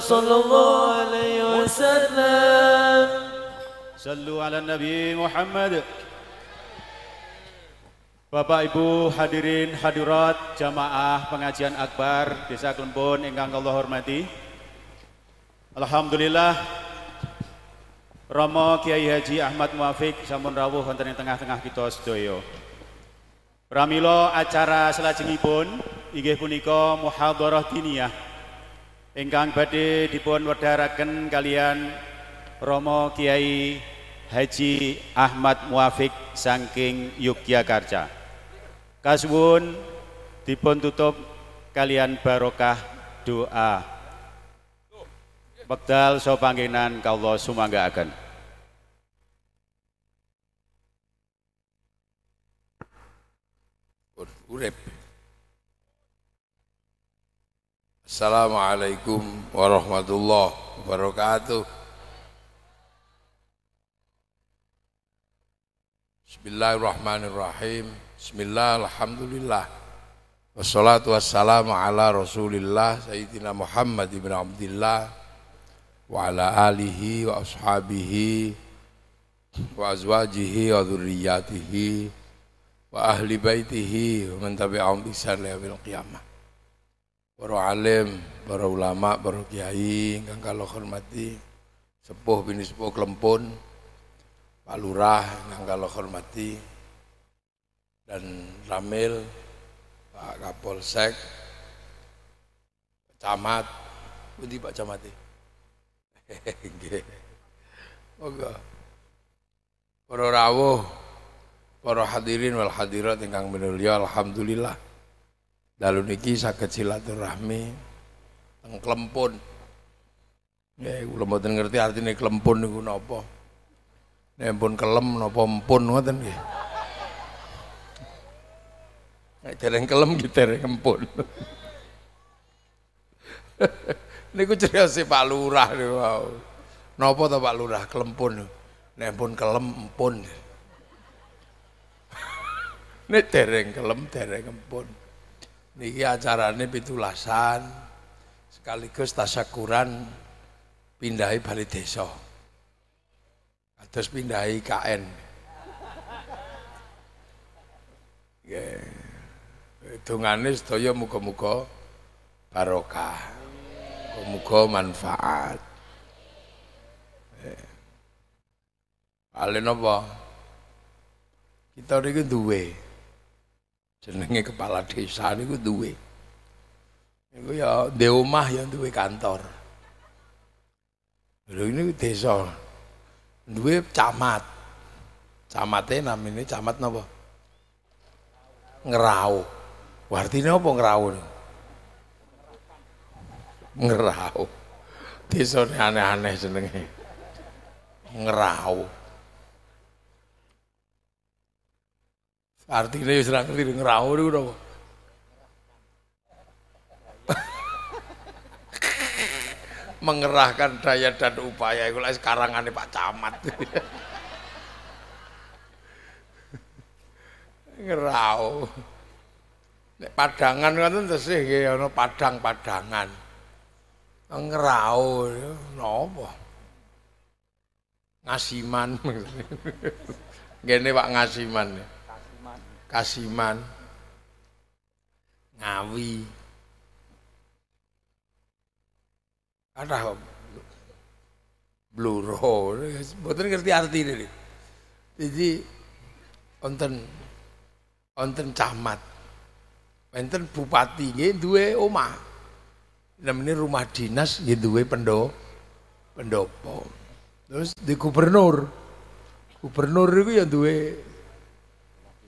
صلى الله عليه وسلم صلوا على النبي محمد Bapak Ibu hadirin hadirat jamaah pengajian akbar Desa Klembon ingkang Allah hormati Alhamdulillah Romo Kiai Haji Ahmad Muafik Samun rawuh wonten ing tengah-tengah kita sedaya. Pramila acara selajengipun inggih punika muhadharah diniyah ingkang badhe dipun wedharaken kalian Romo Kiai Haji Ahmad Muafik saking Yogyakarta. Kasuwun dipun tutup kalian barokah doa. Bekdal so allah kaula sumanggaaken. Urip. Assalamualaikum warahmatullahi wabarakatuh. Bismillahirrahmanirrahim. Bismillah, alhamdulillah. Wassalatu wassalamu ala rasulillah Sayyidina Muhammad ibn Abdullah Wa ala alihi wa ashabihi Wa azwajihi wa dhurriyatihi Wa ahli baitihi Wa man tabi'ahum bisan qiyamah para alim, para ulama, para kiai ingkang kalau hormati, sepuh bini sepuh Klempun, Pak Lurah ingkang kalau hormati dan Ramil, Pak Kapolsek, Camat, budi Pak Camat Oke. Moga para rawuh, para hadirin wal hadirat ingkang minulya alhamdulillah dalu niki saged silaturahmi teng klempun. Ya kula mboten ngerti artine klempun niku napa. Nek ya, pun kelem napa empun ngoten nggih. Nek dereng kelem ki ya dereng empun. niku si Pak Lurah niku nopo Napa to Pak Lurah klempun? Nek pun kelem empun. Nek dereng kelem dereng empun niki acarane pitulasan sekaligus tasakuran pindahi balik desa. Terus pindahi KN. Nggih. toyo sedaya muga-muga barokah. Muga-muga manfaat. Paling apa? Kita niku duwe jenenge kepala desa niku duwe niku ya di omah ya duwe kantor lho ini desa duwe camat camate namine camat napa ngerau artine apa ngerau ngerau desa aneh-aneh jenenge ngerau Artinya wis ra ngerti ngrawuh niku napa. Mengerahkan daya dan upaya iku lek karangane Pak Camat. ngerau. Nek padangan ngoten tesih nggih ana padang-padangan. Ngerau ya, napa? Ngasiman. Ngene Pak Ngasiman. Ya. Kasiman, Ngawi. Ada Bluro, mboten ngerti arti ini. Jadi onten onten camat. onten bupati dua oma, omah. Namanya rumah dinas dua pendopo, pendo pendopo. Terus di gubernur. Gubernur itu ya dua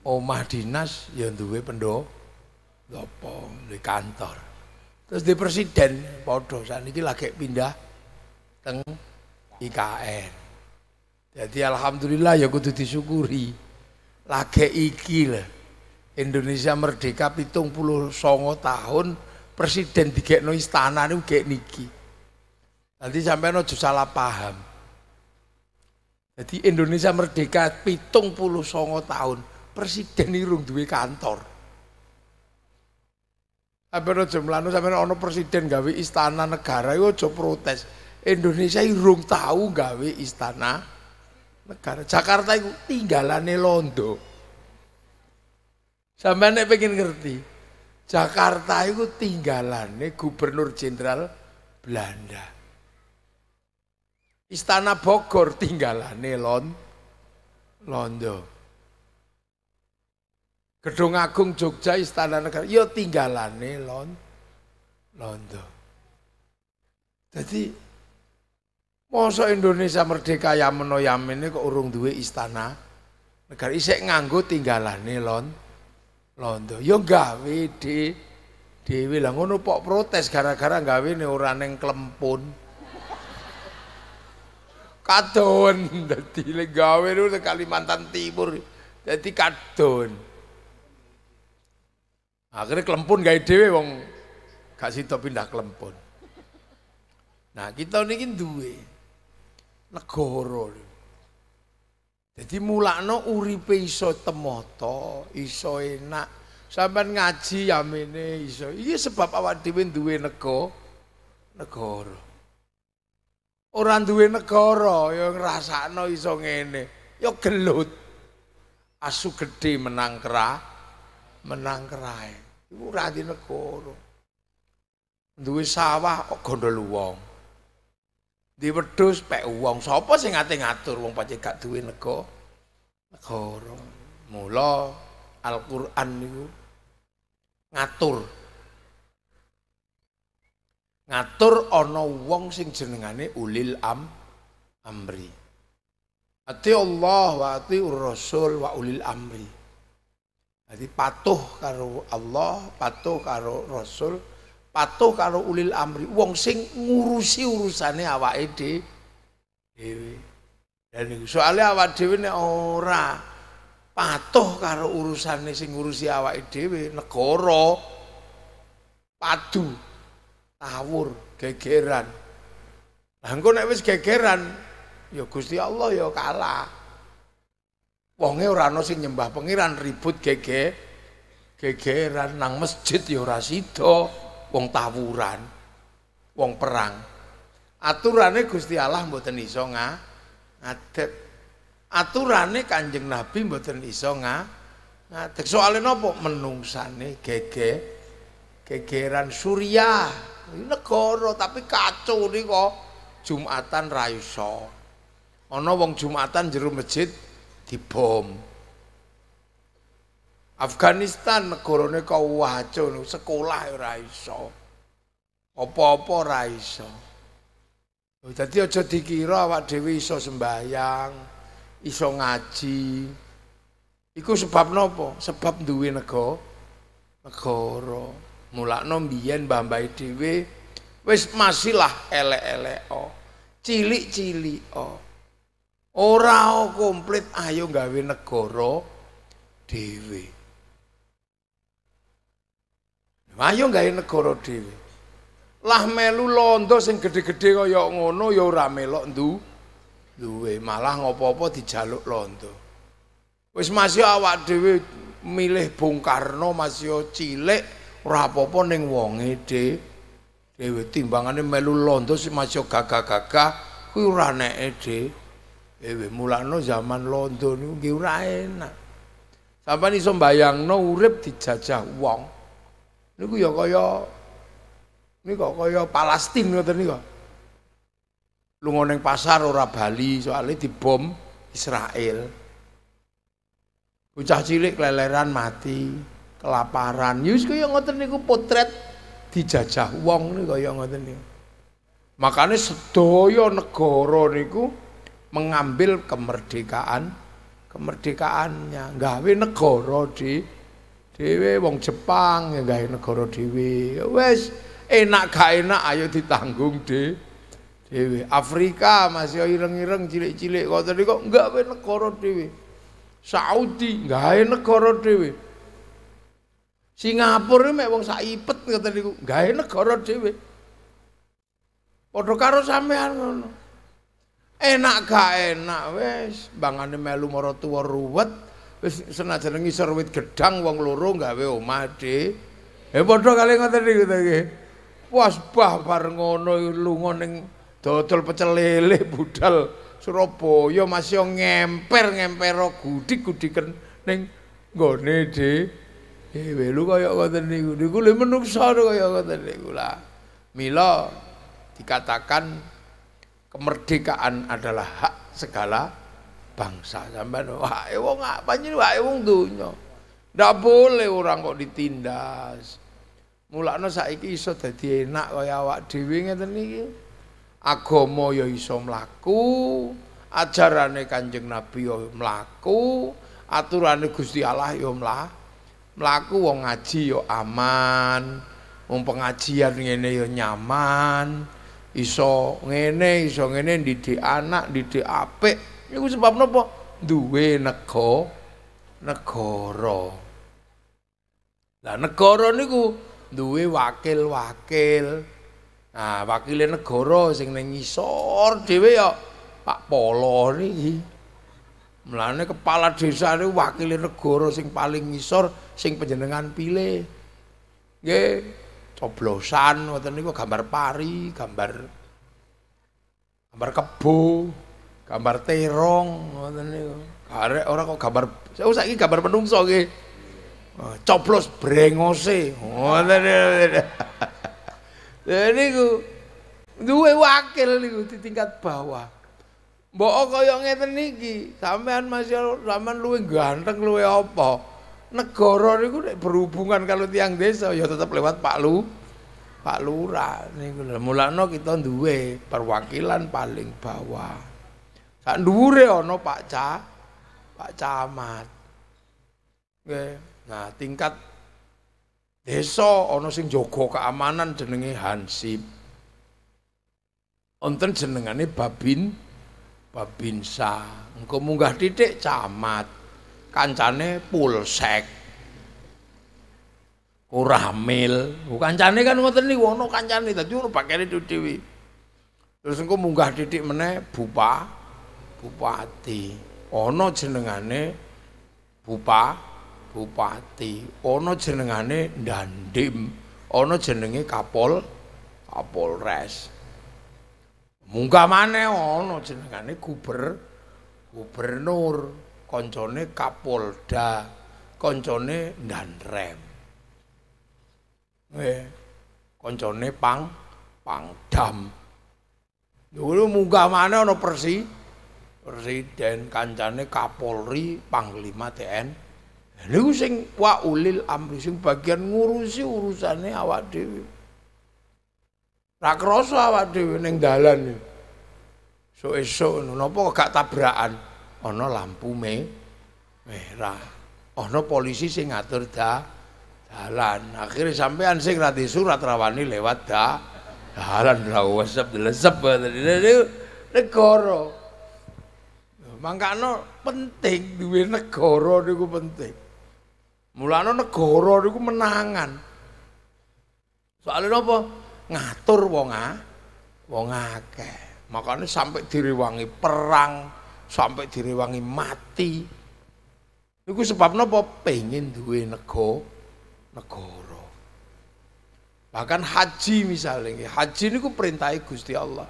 omah dinas ya duwe pendo apa di kantor. Terus di presiden padha saniki lagi pindah teng IKN. Jadi alhamdulillah ya kudu disyukuri. Lagi iki lah. Indonesia merdeka pitung puluh songo tahun presiden no istana ini kayak niki. Nanti sampai aja salah paham. Jadi Indonesia merdeka pitung puluh songo tahun presiden irung duwe kantor. Sampeyan aja jumlahnya sampai ana presiden gawe istana negara yo aja protes. Indonesia irung tahu gawe istana negara. Jakarta itu tinggalane londo. Sampeyan nek pengen ngerti, Jakarta tinggalan tinggalane gubernur jenderal Belanda. Istana Bogor tinggalane lon Londo. Gedung Agung Jogja Istana Negara yo ya, tinggalane lon londo. Jadi masa Indonesia merdeka ya menoyamin yamene kok urung duwe istana negara isek nganggo tinggalane lon londo. Yo ya, gawe di di lah ngono pok protes gara-gara gawe ne ora ning klempun. Kadon dadi gawe Kalimantan Timur. jadi kadon. Akhirnya kelempun gak dewe wong gak sito pindah kelempun. Nah kita ini kan duwe negoro. Jadi mulakno uripe iso temoto, iso enak. Sampai ngaji ya iso. Iya sebab awak dewe duwe nego, negoro. Orang duwe negoro yang ngerasakno iso ngene. Ya gelut. Asu gede menang kera, menang kerai. Iku ora di negara. Duwe sawah kok gondol wong. Di wedhus pek wong. Sapa sing ngate ngatur wong pancen gak duwe negara? Negara. Mula Al-Qur'an niku ngatur ngatur ana wong sing jenengane ulil amri ati Allah wa ati rasul wa ulil amri Jadi patuh karo Allah, patuh karo Rasul, patuh karo ulil amri. Wong sing ngurusi urusane awake dhewe. Dan soalnya awak dhewe nek ora patuh karo urusane sing ngurusi awake dhewe, negara padu tawur gegeran. Lah engko nek wis gegeran ya Gusti Allah ya kalah. wonge ora ana sing nyembah pangeran ribut gege gegeran nang masjid ya ora sida wong tawuran wong perang aturane Gusti Allah mboten iso ngadeg aturane Kanjeng Nabi mboten iso ngadeg soalnya napa menungsane gege gegeran surya negara tapi kacau nih kok Jumatan ra so. ana wong Jumatan jero masjid dibom. Afghanistan negarane kok wacu sekolah ora iso. Apa-apa ora iso. Dadi aja dikira awak dhewe iso sembahyang, iso ngaji. Iku sebab napa? Sebab duwe negara. Negara mulakno mbiyen mbambai dhewe wis masilah elek-elek. Cilik-cilik. Oh. Ora komplit ayo gawe negara dhewe. Ayo gawe negara dhewe. Lah melu londo sing gedhe-gedhe kaya ngono ya ora melok duwe malah ngopo-opo dijaluk londo. Wis masih awak dhewe milih Bung Karno masih cilik ora apa-apa ning wonge dhewe. timbangane melu londo sing masih gagah-gagah kuwi ora neke dhewe. Ewe mulano zaman londo niku ki ora enak. Sampeyan iso mbayangno urip dijajah wong. Niku ya kaya niku kaya Palestina ngoten niku. Lunga ning pasar ora bali soalnya dibom Israel. Bocah cilik keleleran mati, kelaparan. Ya wis kaya ngoten niku potret dijajah wong niku kaya ngoten niku. Makane sedaya negara niku mengambil kemerdekaan kemerdekaannya gawe negara di dewe wong Jepang ya gawe negara dhewe ya wes enak gak enak ayo ditanggung di dewe Afrika masih ya ireng-ireng cilik-cilik kok tadi kok gawe negara dhewe Saudi gawe negara dhewe Singapura mek wong saipet kata niku gawe negara dhewe padha karo sampean ngono enak gak enak wis mbangane melu mara tuwa ruwet wis senajan ngisor wit gedang wong loro gawe omah de eh padha kali ngoten iki iki pas bah bar ngono lunga ning dodol pecel lele budal Surabaya masih ngemper ngemper gudik gudikan ning gone de eh welu kaya ngoten niku niku le menungsa kaya ngoten niku lah mila dikatakan kemerdekaan adalah hak segala bangsa sampean wae wong panjenengan wah, wong dunyo. ndak boleh orang kok ditindas mulakno saiki iso dadi enak kaya awak dhewe ngeten iki agama ya iso mlaku ajarane Kanjeng Nabi ya mlaku aturane Gusti Allah ya mlaku mlaku wong ngaji ya aman wong pengajian ngene ya nyaman iso ngene iso ngene didik anak didik apik iku sebab napa duwe nego negara lah negara niku duwe wakil-wakil nah wakile negara sing ning ngisor dhewe ya Pak Polo iki mlane kepala desa niku wakile negara sing paling ngisor sing panjenengan pilih nggih coblosan wonten niku gambar pari, gambar gambar kebo, gambar terong wonten niku. Arek ora kok gambar saiki gambar menungso iki. Oh, Coplos brengose. Ngoten niku. niku duwe wakil niku di tingkat bawah. Mbok kaya ngeten niki, sampean masih sampean luwe ganteng luwe apa? negara niku nek berhubungan kalau tiang desa ya tetap lewat Pak Lu Pak Lurah niku lho mulane kita duwe perwakilan paling bawah sak dhuwure ana Pak Ca Pak Camat nah tingkat desa ana sing jaga keamanan jenenge Hansip Onten jenengane Babin Babinsa engko munggah titik camat kancane pulsek ora mil kancane kan ngoten niku ono kancane dadi ora pakene terus engko munggah titik meneh bupa bupati ono jenengane bupa bupati ono jenengane dandim ono jenenge kapol kapolres munggah maneh ono jenengane guber gubernur koncone kapolda, koncone danrem. Eh, koncone pang pangdam. Dulu muga mana ono persi? Presiden kancane Kapolri Panglima TN. Lha sing wa ulil amri sing bagian ngurusi urusane awak dhewe. Ra krasa awak dhewe ning dalan. Esuk-esuk napa gak tabrakan? ana lampu merah. Eh, ana polisi sing ngatur da dalan. Akhire sampean sing ra surat rawani lewat da dalan WhatsApp, wesep dilesep negara. Mangkane penting duwe negara niku penting. Mulane negara niku menangan. Soale napa? Ngatur wong akeh. Makane sampai direwangi perang. sampai direwangi mati. Iku sebab nopo pengen duwe nego negoro. Bahkan haji misalnya, haji ini ku perintai Gusti Allah.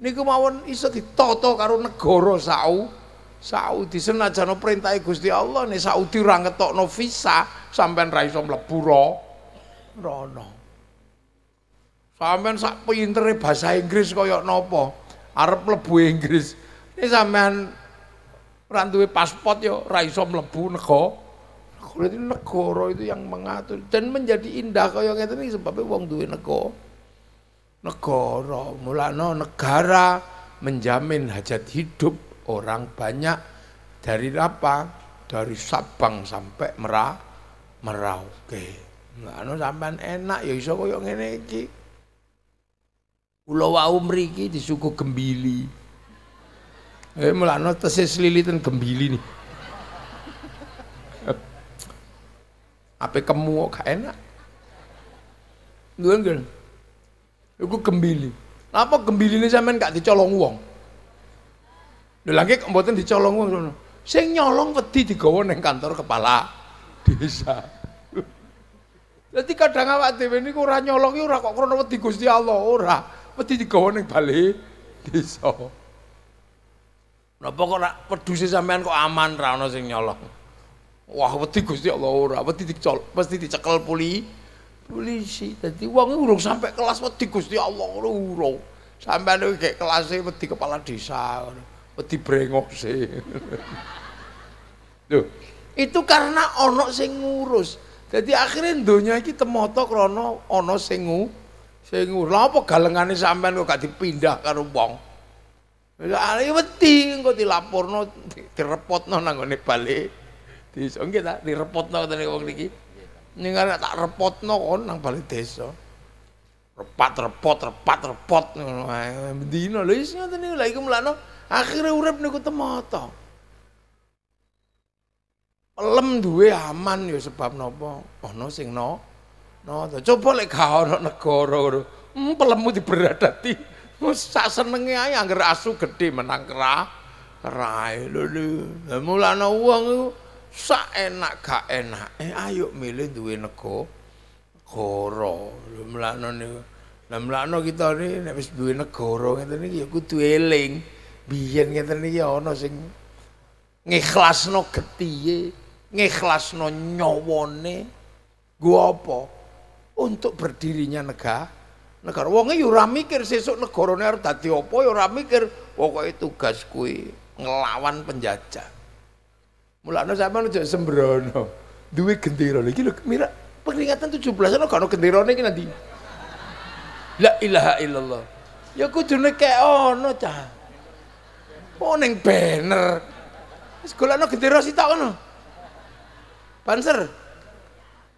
Niku mawon iso ditoto karo negoro Sau Saudi senajan perintahe Gusti Allah nih Saudi ora ngetokno visa sampean ra iso mlebu rono. Sampean sak pintere bahasa Inggris koyok nopo Arep mlebu Inggris ini sampean rantui duwe paspor yo ya raiso melebu mlebu negara. Berarti negara itu yang mengatur dan menjadi indah yang itu iki sebabnya wong duwe negara. Negara, mulano negara menjamin hajat hidup orang banyak dari apa? Dari Sabang sampai Merah Merauke. Mulano sampean enak ya iso kaya ngene iki. Pulau wau di suku Gembili. Eh mulane tesis lilitan gembili nih. Eh, apa kamu kok enak? aku nggih. Iku gembili. Napa zaman sampean gak dicolong uang, Lha lagi mboten dicolong uang, ngono. Sing nyolong wedi digawa ning kantor kepala desa. Jadi kadang awak dhewe niku ora nyolong ya ora kok krana wedi Gusti Allah, ora. Wedi digawa ning bali desa. Napa kok nak peduse sampean kok aman ra ono sing nyolong. Wah, wedi Gusti Allah ora, wedi dicol, mesti dicekel puli polisi. Dadi wong urung sampai kelas wedi Gusti Allah ora urung. Sampean iki kelas kelasé wedi kepala desa ngono. Wedi brengok sih. itu karena ono sing ngurus. Jadi akhirnya donya iki temoto krana Ono sing sing ngurus. Lha apa galengane sampean kok gak dipindah karo wong? Ayo ya beti engko dilaporno direpotno nang gone bali. Desa nggih ta direpotno ngene wong niki. Ning arek tak repotno kon nang bali desa. Repat repot repat repot ngono ae. Bendina lho wis ngoten niku lha iku mlakno akhire urip niku Pelem duwe aman ya sebab napa? Ono sing no. No, coba lek gak ana negara ngono. Hmm, pelemu diberadati. Wis sak senenge ae anger asu gedhe menang kera. Rae lho lho. Lah mulane wong iku sak enak gak enak. Eh ayo milih duwe nego. Koro. Lah mulane niku. Lah mulane kita ni nek wis duwe negara ngene iki ya kudu eling. Biyen ngene iki ya ana sing ngikhlasno getiye, ngikhlasno nyawane. Gua apa? Untuk berdirinya negara. negara wonge yo ya ora mikir sesuk negarane arep dadi apa yo ya ora mikir pokoke tugas kuwi ngelawan penjajah mulane sampean ojo sembrono duwe gendera iki lho mira peringatan 17 ana gak ono genderane iki nanti la ilaha illallah ya kudune kek ono cah oh ning banner wis golekno gendera sitok ngono panser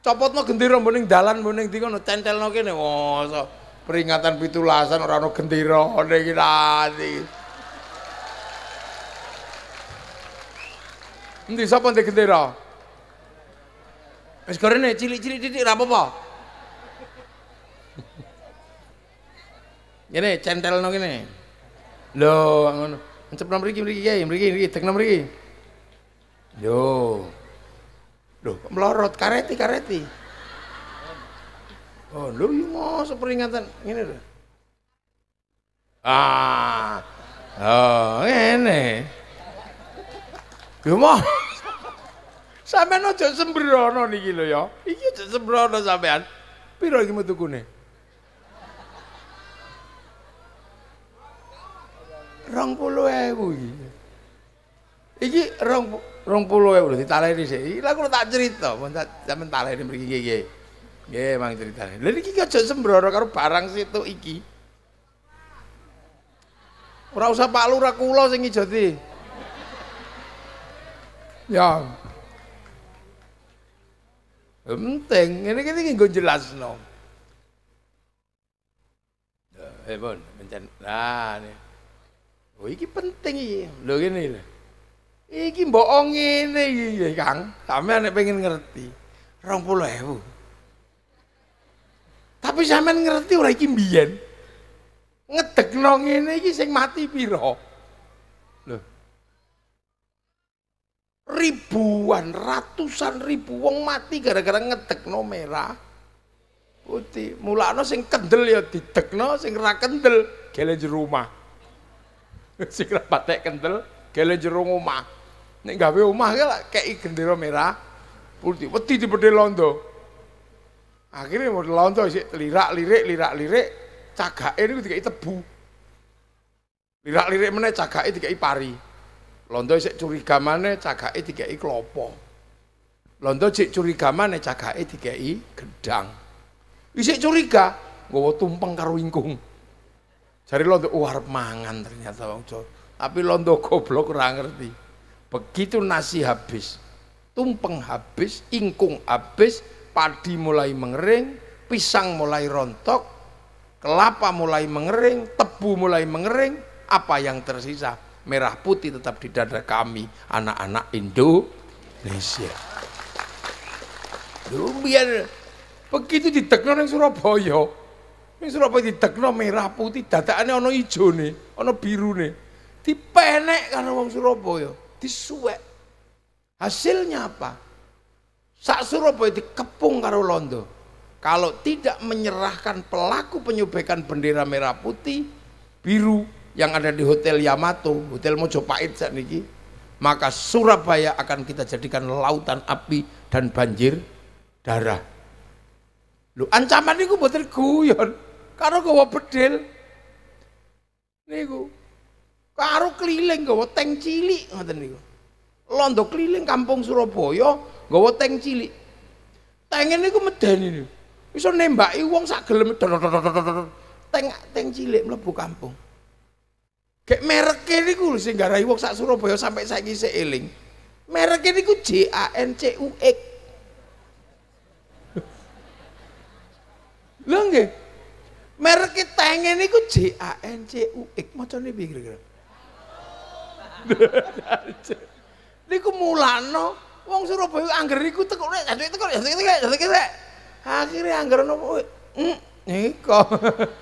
copotno gendera mboning dalan mboning ndi kono centelno kene oh so peringatan pitulasan orang orang gendiro ada kita di nanti. siapa nanti gendiro Mas Wis gorene cilik-cilik titik apa apa centel nong ini, lo, mencap nomor Encepno mriki mriki ya, mriki tek nomor mriki. lo, lo, melorot kareti kareti. Oh, lu yo mau peringatan ngene lho. Ah. Oh, ngene. Yo mau Sampeyan aja sembrono niki lho ya. Iki aja sembrono sampean. Piro iki metukune? Rong puluh ewu iki. Iki rong, rong puluh ewu, ditalai ini sih. Ini aku tak cerita, sampe ditalai ini pergi kaya-kaya. Nggih, mang critani. Lha iki aja sembrono karo barang situ iki. Ora usah Pak Lurah kula sing ngijoti. Ya. Penting, ini kita ingin gue jelas no. Ya, eh bon, mencen. Nah, ini. Oh, iki penting iki. Lho ngene lho. Iki bohong ini, Kang. Kami anak pengen ngerti. Rong 20.000. Tapi sampean ngerti ora iki mbiyen. Ngedegno ngene iki sing mati pira? Loh. Ribuan, ratusan ribu wong mati gara-gara ngedegno merah putih. Oh, mulakno sing kendel ya didegno, sing ra kendel gele jero omah. Sing ra patek kendel gele jero omah. Nek gawe omah ya kei gendera merah putih. Wedi dipedhe londo. Akhirnya mau lonto sih lirak lirik lirak lirik cagake niku dikai tebu. Lirak lirik meneh cagake dikai pari. Londo sik curiga mana maneh cagake dikai klopo. Londo sik curiga mana maneh cagake dikai gedang. isi curiga nggawa tumpeng karo ingkung. Jari londo oh, mangan ternyata wong Tapi londo goblok kurang ngerti. Begitu nasi habis, tumpeng habis, ingkung habis, padi mulai mengering, pisang mulai rontok, kelapa mulai mengering, tebu mulai mengering, apa yang tersisa? Merah putih tetap di dada kami, anak-anak Indonesia. Lumbian begitu di yang Surabaya. yang Surabaya didekno merah putih, ono nih, ono ono nih, nih, Dipenek karena orang Surabaya, disuwek. Hasilnya apa? Sak Surabaya dikepung karo londo. Kalau tidak menyerahkan pelaku penyubekan bendera merah putih, biru yang ada di Hotel Yamato, Hotel Mojopahit saat ini, maka Surabaya akan kita jadikan lautan api dan banjir darah. Lu ancaman niku mboten guyon, karo gawa bedil. Niku karo keliling gawa teng cilik ngoten niku. Londo keliling kampung Surabaya nggawa tank cilik. Tank ini ku medani ini. Bisa nembaki wong sak gelem tank tank cilik mlebu kampung. Kayak merek ini ku sing garai wong sak Surabaya sampai saiki sik eling. Merek ini ku J A N C U X. Lho nggih. Merek tank ini ku J A N C U X. Macane piye kira-kira? Niku mulano Wong Surabaya angger iku teko nek teko ya teko ya teko sik. Akhire angger nopo? Hmm, nika.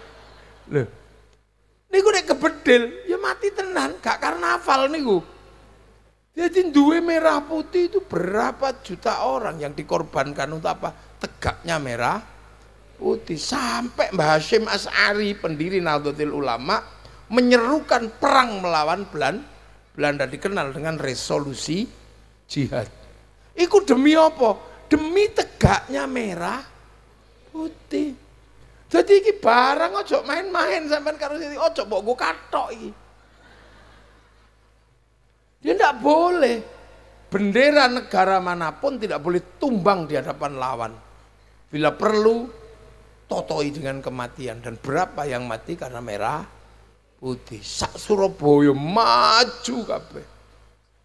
Lho. Niku nek kebedil ya mati tenan, gak karena hafal niku. Jadi duwe merah putih itu berapa juta orang yang dikorbankan untuk apa? Tegaknya merah putih sampai Mbah Hashim As'ari pendiri Nahdlatul Ulama menyerukan perang melawan Belanda Belanda dikenal dengan resolusi jihad. Iku demi apa? Demi tegaknya merah putih. Jadi iki barang ojo main-main sampai karo sini ojo bawa gue katok Dia ya tidak boleh. Bendera negara manapun tidak boleh tumbang di hadapan lawan. Bila perlu totoi dengan kematian dan berapa yang mati karena merah putih. Sak Surabaya maju kabeh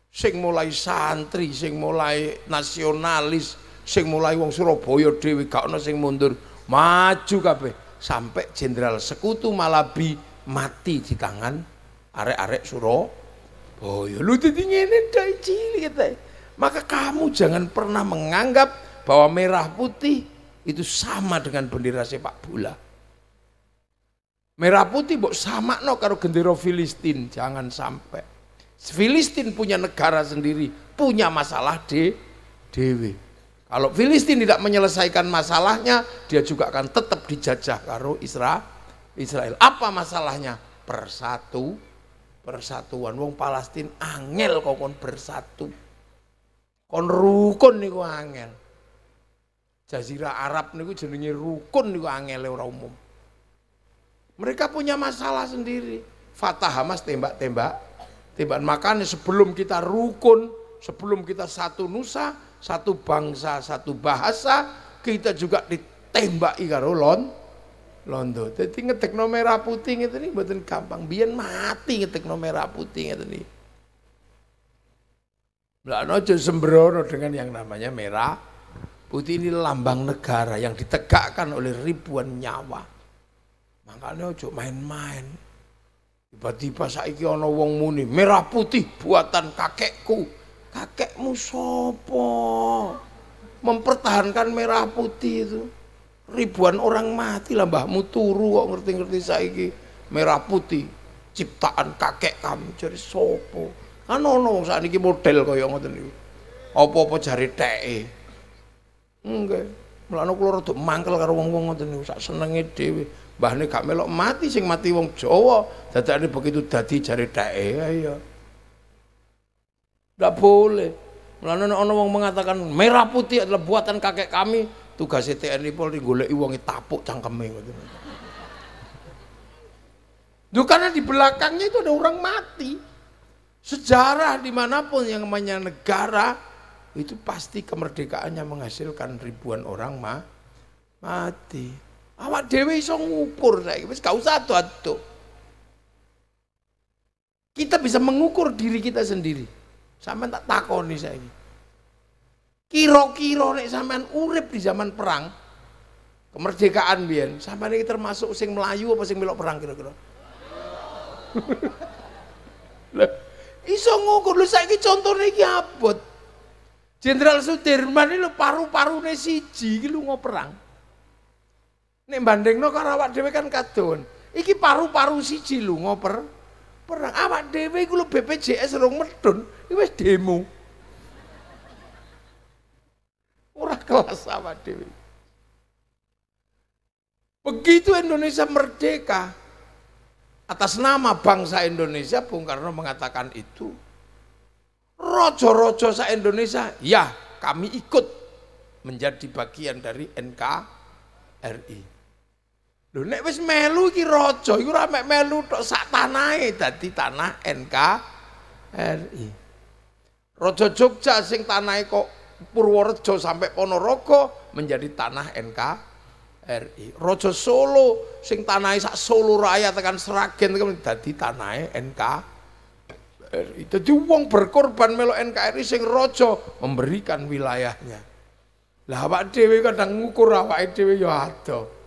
sing mulai santri, sing mulai nasionalis, sing mulai wong Surabaya dhewe gak ana sing mundur, maju kabeh sampai jenderal sekutu Malabi mati di tangan arek-arek Surabaya. Lu dadi ngene dai cilik Maka kamu jangan pernah menganggap bahwa merah putih itu sama dengan bendera sepak bola. Merah putih sama no karo gendero Filistin, jangan sampai. Filistin punya negara sendiri, punya masalah di dewi. Kalau Filistin tidak menyelesaikan masalahnya, dia juga akan tetap dijajah karo Isra Israel. Apa masalahnya? Persatu persatuan wong Palestina angel kok kon bersatu. Kon rukun niku angel. Jazirah Arab niku jenenge rukun niku angel ora umum. Mereka punya masalah sendiri. Fatah Hamas tembak-tembak Timbangan makan sebelum kita rukun, sebelum kita satu nusa, satu bangsa, satu bahasa, kita juga ditembak karo lon londo. Jadi ngetik no merah putih itu nih buatin gampang. Biar mati ngetik no merah putih itu nih. Belakang aja sembrono dengan yang namanya merah putih ini lambang negara yang ditegakkan oleh ribuan nyawa. Makanya nojo main-main. Tiba-tiba saiki ana wong muni merah putih buatan kakekku. Kakekmu sopo? Mempertahankan merah putih itu. Ribuan orang mati lah mbahmu turu kok ngerti-ngerti saiki. Merah putih ciptaan kakek kamu jadi sopo. Kan ana wong sakniki model kaya ngoten niku. Apa-apa jari teke. Nggih. Mulane kula rada mangkel karo wong-wong ngoten niku sak senenge dhewe bahannya gak melok mati sing mati wong Jawa ini begitu dadi jari dae ya iya. Gak boleh Mulane ana wong mengatakan merah putih adalah buatan kakek kami, tugas TNI Polri goleki uangnya e tapuk cangkeme itu karena di belakangnya itu ada orang mati. Sejarah dimanapun yang namanya negara itu pasti kemerdekaannya menghasilkan ribuan orang ma mati. Awak Dewi iso ngukur saiki, wis gak usah ado Kita bisa mengukur diri kita sendiri. Sama tak takoni saiki. Kira-kira nek sampean urip di zaman perang, kemerdekaan biyen, sampean iki termasuk sing melayu apa sing melok perang kira-kira? Lah, iso ngukur lho saiki contone iki abot. Jenderal Sudirman ini paru-parune siji iki lunga perang. Nek bandingno karo awak dhewe kan kadon. Iki paru-paru siji cilu ngoper perang. Awak dhewe iku lho BPJS rong medun, iki wis demo. Ora kelas awak dhewe. Begitu Indonesia merdeka atas nama bangsa Indonesia Bung Karno mengatakan itu. Rojo-rojo sa Indonesia, ya kami ikut menjadi bagian dari NKRI. Lho nek wis melu iki raja iku ora mek melu tok sak tanahe dadi tanah NKRI. Raja Jogja sing tanahe kok Purworejo sampai Ponorogo menjadi tanah NKRI. Raja Solo sing tanahe sak Solo Raya tekan Sragen tekan dadi tanahe NKRI. Dadi wong berkorban melu NKRI sing raja memberikan wilayahnya. Lah awak dhewe kadang ngukur awake dhewe ya adoh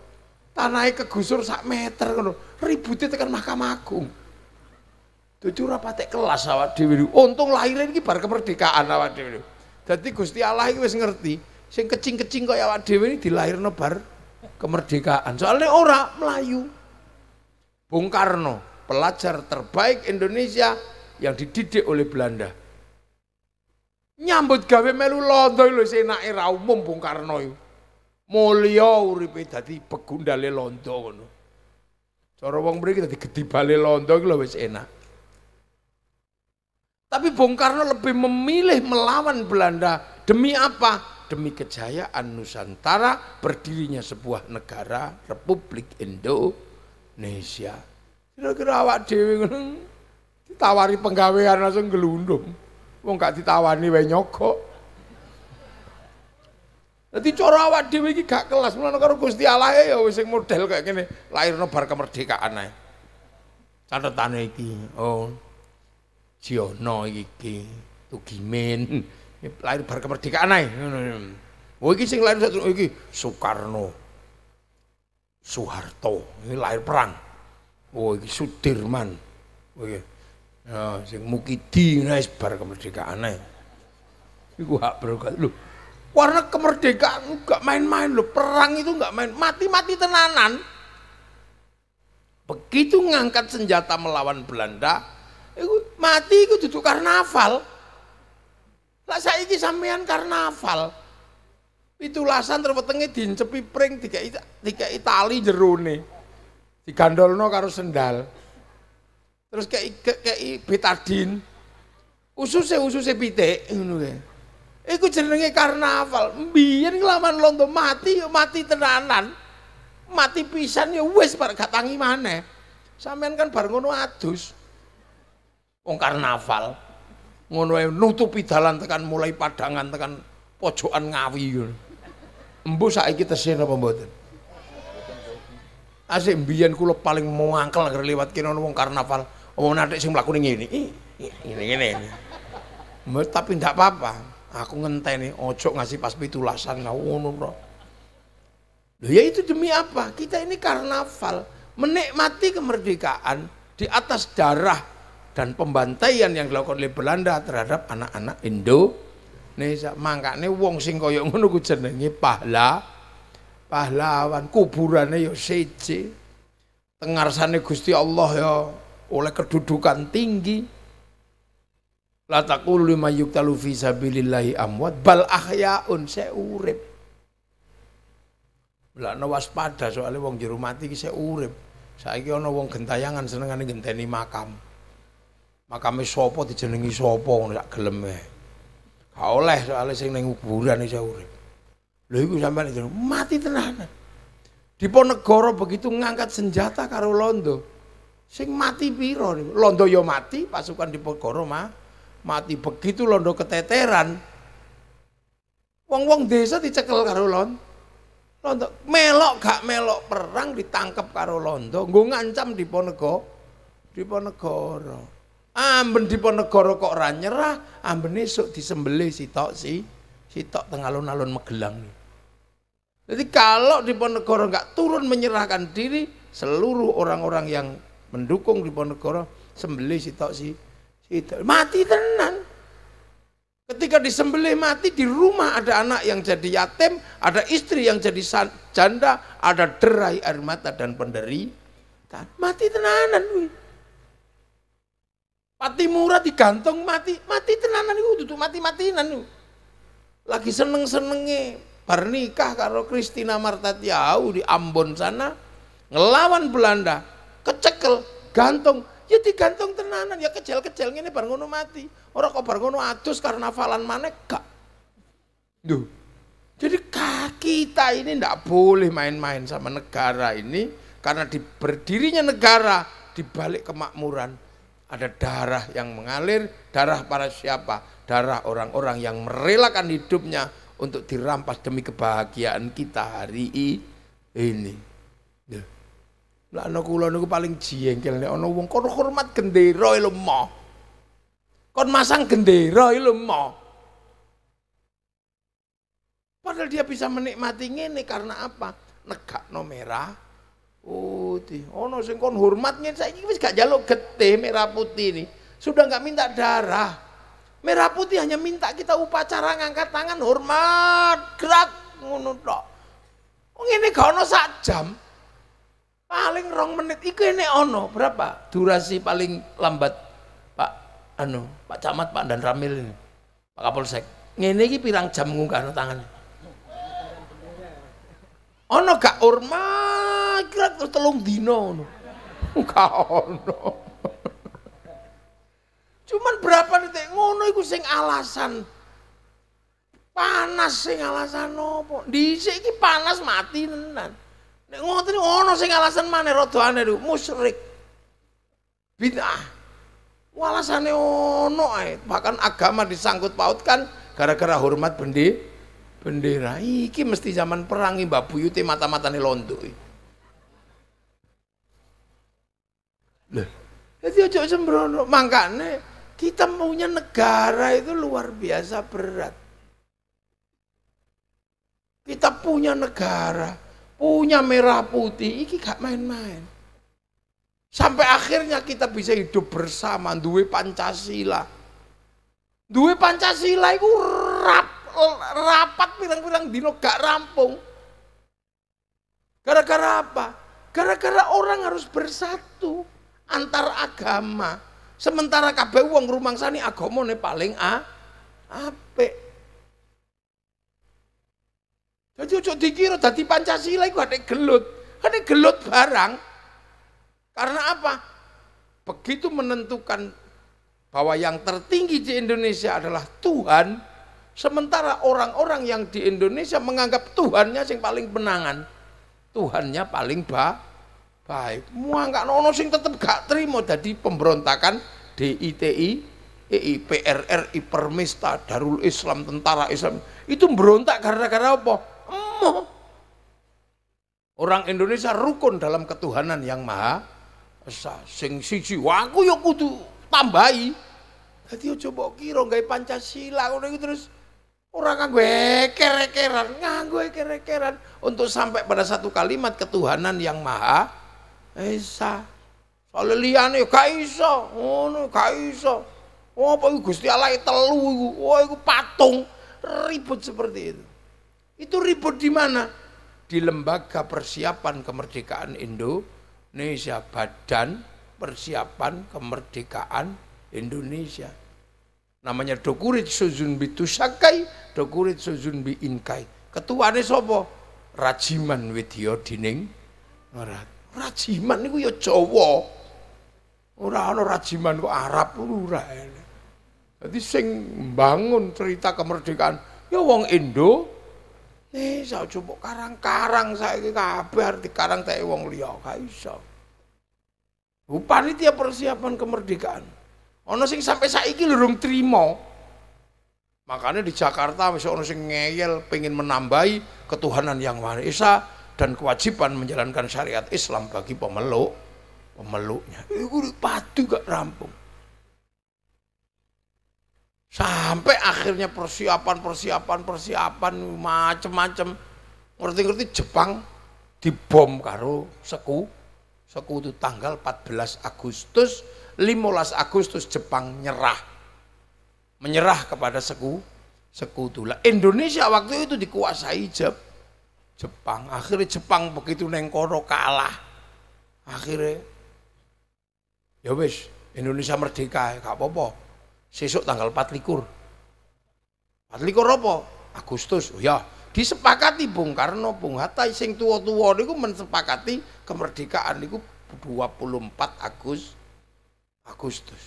tanahnya kegusur sak meter ngono. ributnya tekan Mahkamah Agung. Tujuh ora patek kelas awak dhewe. Untung lahirin iki bar kemerdekaan awak dhewe. Jadi Gusti Allah iki wis ngerti, sing kecing-kecing kaya awak dhewe iki dilairno bar kemerdekaan. Soalnya ora Melayu. Bung Karno, pelajar terbaik Indonesia yang dididik oleh Belanda. Nyambut gawe melu londo lho sing ra umum Bung Karno mulia uripe dadi pegundale londo ngono. Cara wong mriki dadi gedibale londo iku wis enak. Tapi Bung Karno lebih memilih melawan Belanda demi apa? Demi kejayaan Nusantara berdirinya sebuah negara Republik Indonesia. Kira-kira awak dhewe ngono ditawari penggawean langsung gelundung. Wong gak ditawani wae nyogok. Dadi cara awak dhewe gak kelas, mulane karo Gusti Allah ya wis sing model kayak gini. lairno bar kemerdekaan ae. Catetane iki, oh. Jiyono iki, Tugimin, lahir bar kemerdekaan ae. Oh iki sing lahir satu iki Soekarno. Soeharto, ini lahir perang. Oh iki Sudirman. Oh iki. Ya, oh, sing Mukidi nes nah, bar kemerdekaan ae. Iku hak prerogatif. Lho, Warna kemerdekaan nggak main-main loh, perang itu enggak main, mati-mati tenanan. Begitu ngangkat senjata melawan Belanda, itu mati itu duduk karnaval. Lah saya ini sampean karnaval. Pitulasan di diincepi pring tiga tiga Itali jerone. Digandolno karo sendal. Terus kayak kayak betadin. Ususnya ususnya ususnya ngono kae. Iku jenenge karnaval. Mbiyen nglawan londo mati yo mati tenanan. Mati pisan ya wis bar gak tangi maneh. Sampeyan kan bar ngono adus. Wong karnaval. Ngono nutupi dalan tekan mulai padangan tekan pojokan ngawi Embu saiki tesih napa mboten? Asik mbiyen kula paling mangkel ger liwat kene wong karnaval. Omong natik sing mlakune ngene. Ngene ngene. Tapi ndak apa-apa aku ngenteni ojo ngasih pas pitulasan nah, ngono bro Loh, ya itu demi apa? Kita ini karnaval menikmati kemerdekaan di atas darah dan pembantaian yang dilakukan oleh Belanda terhadap anak-anak Indo. Indonesia. Mangkane wong sing kaya ngono ku jenenge pahla pahlawan kuburane ya seje Tengarsane Gusti Allah ya oleh kedudukan tinggi La taqulu lima yuktalu fi sabilillahi amwat bal ahyaun saya urip. Belakno waspada soalnya wong jero mati ki saya urip. Saiki ana wong gentayangan senengane genteni makam. Makame sapa dijenengi sapa ngono sak geleme. Gak oleh soalnya sing ning kuburan iso urip. Lho iku sampean mati tenanan. Diponegoro begitu ngangkat senjata karo londo. Sing mati piro Londo yo ya mati, pasukan Diponegoro mah mati begitu londo keteteran wong-wong desa dicekel karo londo melok gak melok perang ditangkep karo londo nggo ngancam Diponegoro Diponegoro ah, amben Diponegoro kok ora nyerah amben esuk disembelih sitok si sitok tengah alun-alun megelang nih jadi kalau di Diponegoro nggak turun menyerahkan diri, seluruh orang-orang yang mendukung di Diponegoro sembelih sitok si itu mati tenan. Ketika disembelih mati di rumah ada anak yang jadi yatim, ada istri yang jadi janda, ada derai air mata dan penderitaan. Mati tenanan Pati murah digantung mati, mati tenanan itu duduk mati-matinan Lagi seneng-senenge bar nikah karo Kristina Tiau di Ambon sana ngelawan Belanda, kecekel, gantung, Ya digantung tenanan, ya kecil-kecil ini bar mati. orang kok bar ngono karena falan maneh gak. Duh. Jadi kaki kita ini ndak boleh main-main sama negara ini karena di berdirinya negara di balik kemakmuran ada darah yang mengalir, darah para siapa? Darah orang-orang yang merelakan hidupnya untuk dirampas demi kebahagiaan kita hari ini. Lah ana kula niku paling jengkel nek ana wong kon hormat gendera roy e mo. Kon masang gendera roy e mo. Padahal dia bisa menikmati ngene karena apa? no merah putih. Ono sing kon hormat ngene saiki wis gak jaluk getih merah putih ini, Sudah gak minta darah. Merah putih hanya minta kita upacara ngangkat tangan hormat gerak ngono tok. Ngene gak ono sak jam paling rong menit iku ini ono berapa durasi paling lambat Pak anu Pak Camat Pak dan Ramil ini Pak Kapolsek ini iki pirang jam no tangan ono gak urma kira terus telung dino ono gak ono cuman berapa detik Ono iku sing alasan panas sing alasan Ono dhisik iki panas mati tenan Nek ngoten ono sing alasan maneh rada aneh lho, musyrik. Bid'ah. Walasane ono ae, bahkan agama disangkut pautkan gara-gara hormat bendi bendera. Iki mesti zaman perang iki Mbak Buyute mata-matane londo. Lah, jadi ojo sembrono, mangkane kita maunya negara itu luar biasa berat. Kita punya negara punya merah putih iki gak main-main. Sampai akhirnya kita bisa hidup bersama duwe Pancasila. Duwe Pancasila itu rap, rapat pirang-pirang dino gak rampung. Gara-gara apa? Gara-gara orang harus bersatu antar agama. Sementara kabeh wong rumangsani agamane paling a apik. Jadi ojo dikira dadi Pancasila itu ada gelut. ada gelut barang. Karena apa? Begitu menentukan bahwa yang tertinggi di Indonesia adalah Tuhan, sementara orang-orang yang di Indonesia menganggap Tuhannya yang paling benangan. Tuhannya paling ba baik. Muang gak nono sing tetep gak terima jadi pemberontakan DITI EIPRRI, PRR, Ipermista, Darul Islam, Tentara Islam. Itu berontak karena karena apa? Romo. Orang Indonesia rukun dalam ketuhanan yang maha esa. Sing siji aku yo kudu tambahi. Dadi aja mbok kira gawe Pancasila ngono iki terus orang nganggo eker-ekeran, nganggo eker-ekeran untuk sampai pada satu kalimat ketuhanan yang maha esa. Soale liyane yo gak iso, ngono gak iso. Oh, apa Gusti Allah telu iku. Oh, iku patung ribut seperti itu. Itu ribut di mana? Di Lembaga Persiapan Kemerdekaan Indonesia, Badan Persiapan Kemerdekaan Indonesia. Namanya Dokurit Sozunbi Tusakai, Dokurit Sozunbi Inkai. Ketuane sopo? Rajiman Widyo Dining Rajiman itu ya Jawa. Orang-orang rajiman kok Arab Jadi sing bangun cerita kemerdekaan ya wong Indo Eh, saya coba karang-karang saya saiki kabar di karang tak wong liya gak iso. Panitia persiapan kemerdekaan. Ono sing sampai saiki lurung trimo. Makanya di Jakarta masih ono sing ngeyel pengen menambahi ketuhanan yang Maha Esa dan kewajiban menjalankan syariat Islam bagi pemeluk pemeluknya. Ibu patu gak rampung. Sampai akhirnya persiapan, persiapan, persiapan macem-macem. Ngerti-ngerti Jepang dibom karo seku. Seku itu tanggal 14 Agustus, 15 Agustus Jepang nyerah. Menyerah kepada seku, Seku lah Indonesia waktu itu dikuasai Jep, Jepang. Akhirnya Jepang begitu nengkoro kalah. Akhirnya, ya wis, Indonesia merdeka, gak apa-apa Sesuk tanggal 4 likur. 4 likur apa? Agustus. Oh ya, disepakati Bung Karno, Bung Hatta sing tua-tua niku mensepakati kemerdekaan niku 24 Agus Agustus.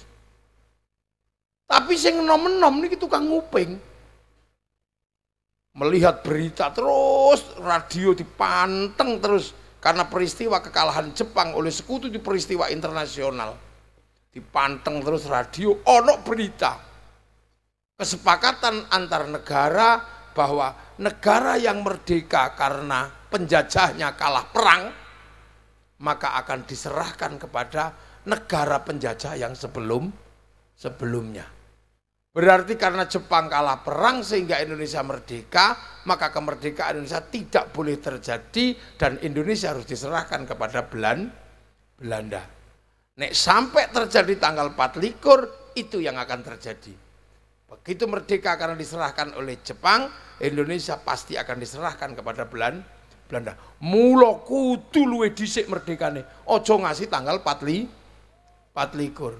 Tapi sing nom-nom niki tukang nguping. Melihat berita terus, radio dipanteng terus karena peristiwa kekalahan Jepang oleh sekutu di peristiwa internasional dipanteng terus radio ono berita kesepakatan antar negara bahwa negara yang merdeka karena penjajahnya kalah perang maka akan diserahkan kepada negara penjajah yang sebelum sebelumnya. Berarti karena Jepang kalah perang sehingga Indonesia merdeka, maka kemerdekaan Indonesia tidak boleh terjadi dan Indonesia harus diserahkan kepada Belan, Belanda. Nek sampai terjadi tanggal 4 likur, itu yang akan terjadi. Begitu merdeka karena diserahkan oleh Jepang, Indonesia pasti akan diserahkan kepada Belanda. Belanda. Mula kudu luwe dhisik merdekane. Aja ngasih tanggal 4 li likur.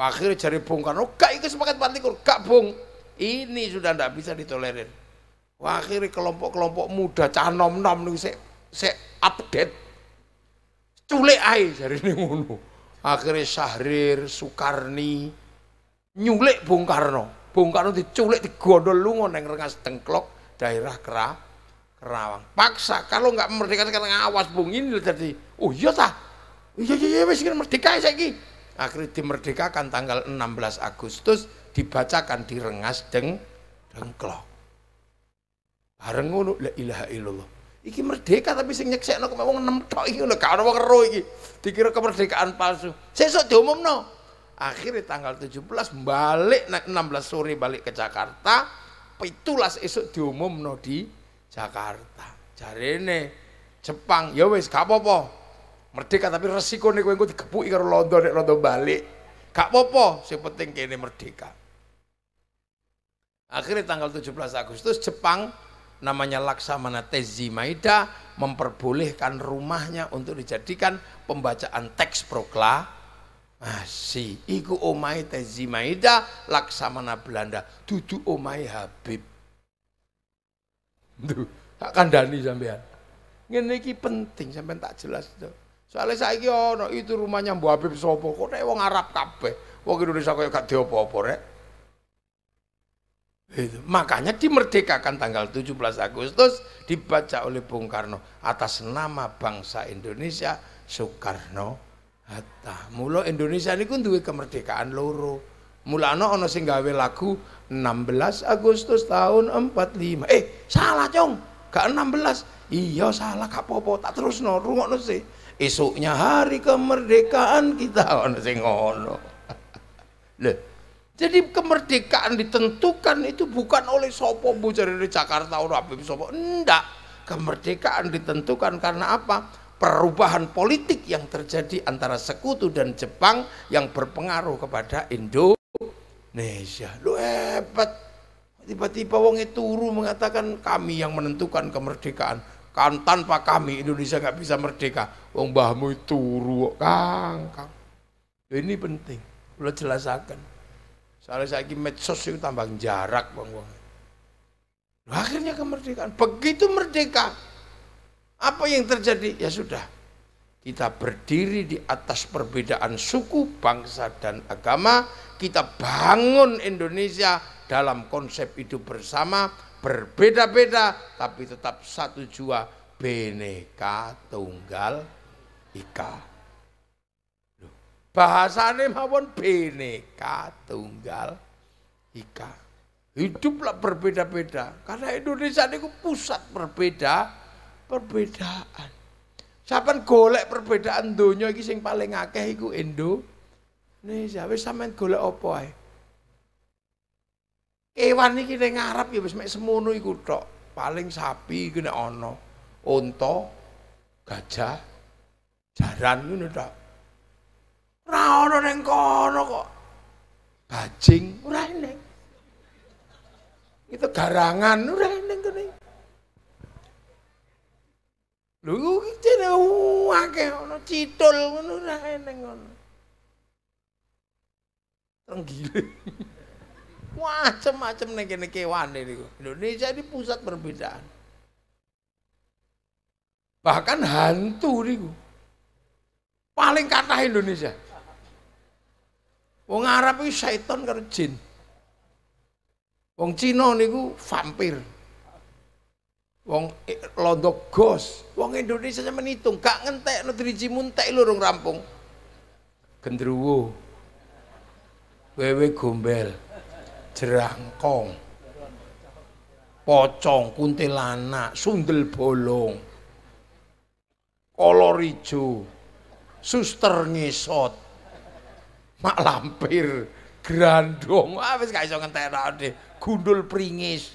Akhirnya jari Bung Karno, gak ikut sepakat 4 likur, gak Bung. Ini sudah tidak bisa ditolerir. Akhirnya kelompok-kelompok muda cah nom-nom saya update. sik update. jari ae jarine akhirnya Syahrir, Soekarni nyulik Bung Karno. Bung Karno diculik digodol lunga neng rengas dengklok daerah Kera, Kerawang. Paksa kalau nggak merdeka sekarang awas Bung ini jadi oh iya ta. Iya iya iya wis merdeka ya saiki. Akhirnya dimerdekakan tanggal 16 Agustus dibacakan di rengas deng dengklok. Bareng ngono la ilaha illallah. Iki merdeka tapi sing nyeksekno kok wong enem tok iki lho gak ono wong iki. Dikira kemerdekaan palsu. Sesuk diumumno. Akhirnya tanggal 17 balik 16 sore balik ke Jakarta, pitulas esok diumumno di Jakarta. Jarene Jepang ya wis gak apa Merdeka tapi resiko nih gue engko kepu ikan Londo nih Londo balik. Gak popo si penting kini merdeka. Akhirnya tanggal 17 Agustus Jepang namanya Laksamana Tezi Maida memperbolehkan rumahnya untuk dijadikan pembacaan teks proklamasi. Iku omai Tezi Maida Laksamana Belanda dudu omai Habib. Duh, tak kandani sampean. Ngene iki penting sampean tak jelas to. Soalnya saya ono itu rumahnya Mbak Habib Sopo, kok ada orang Arab kabeh. Wong Indonesia kaya gak diopo-opo rek. Itu. Makanya dimerdekakan tanggal 17 Agustus dibaca oleh Bung Karno atas nama bangsa Indonesia Soekarno Hatta. Mula Indonesia ini kun duwe kemerdekaan loro. Mulano ana sing gawe lagu 16 Agustus tahun 45. Eh, salah, Cong. Gak 16. Iya salah, gak apa-apa. Tak terusno rungokno sih. Esoknya hari kemerdekaan kita ana sing ngono. Lho, Jadi kemerdekaan ditentukan itu bukan oleh sopo bu dari Jakarta orang Habib sopo. Enggak. Kemerdekaan ditentukan karena apa? Perubahan politik yang terjadi antara sekutu dan Jepang yang berpengaruh kepada Indonesia. Lu hebat. Tiba-tiba wong e turu mengatakan kami yang menentukan kemerdekaan. Kan tanpa kami Indonesia nggak bisa merdeka. Wong mbahmu e turu kang, kang. Ini penting. Lo jelasakan Soalnya lagi medsos itu tambang jarak bang, bang. Akhirnya kemerdekaan. Begitu merdeka, apa yang terjadi? Ya sudah, kita berdiri di atas perbedaan suku, bangsa, dan agama. Kita bangun Indonesia dalam konsep hidup bersama, berbeda-beda, tapi tetap satu jua, Beneka Tunggal Ika bahasane mawon bineka tunggal ika hiduplah berbeda-beda karena Indonesia ini pusat berbeda perbedaan Sapan golek perbedaan dunia iki sing paling akeh iku Indo nih siapa sampean golek apa ae Kewan iki ning ngarep ya wis mek semono iku tok paling sapi iku nek ana unta gajah jaran ngono tok ora ana ning kono kok. Bajing ora ning. Itu garangan ora ning kene. Lho iki dene akeh ana citul ngono ora ning ngono. Tenggile. Macem-macem ning kene kewan niku. Indonesia ini pusat perbedaan. Bahkan hantu niku. Paling kathah Indonesia. Wong Arab iki setan karo jin. Wong Cina niku vampir. Wong londo gos, wong Indonesia sampe nitung gak ngentekno driji muntek lurung rampung. Gendruwo. Wewe gombel. Jerangkong. Pocong kuntilanak, sundel bolong. Kolor ijo. Suster ngesot. mak lampir, grandong, ah wis gak iso deh gundul pringis.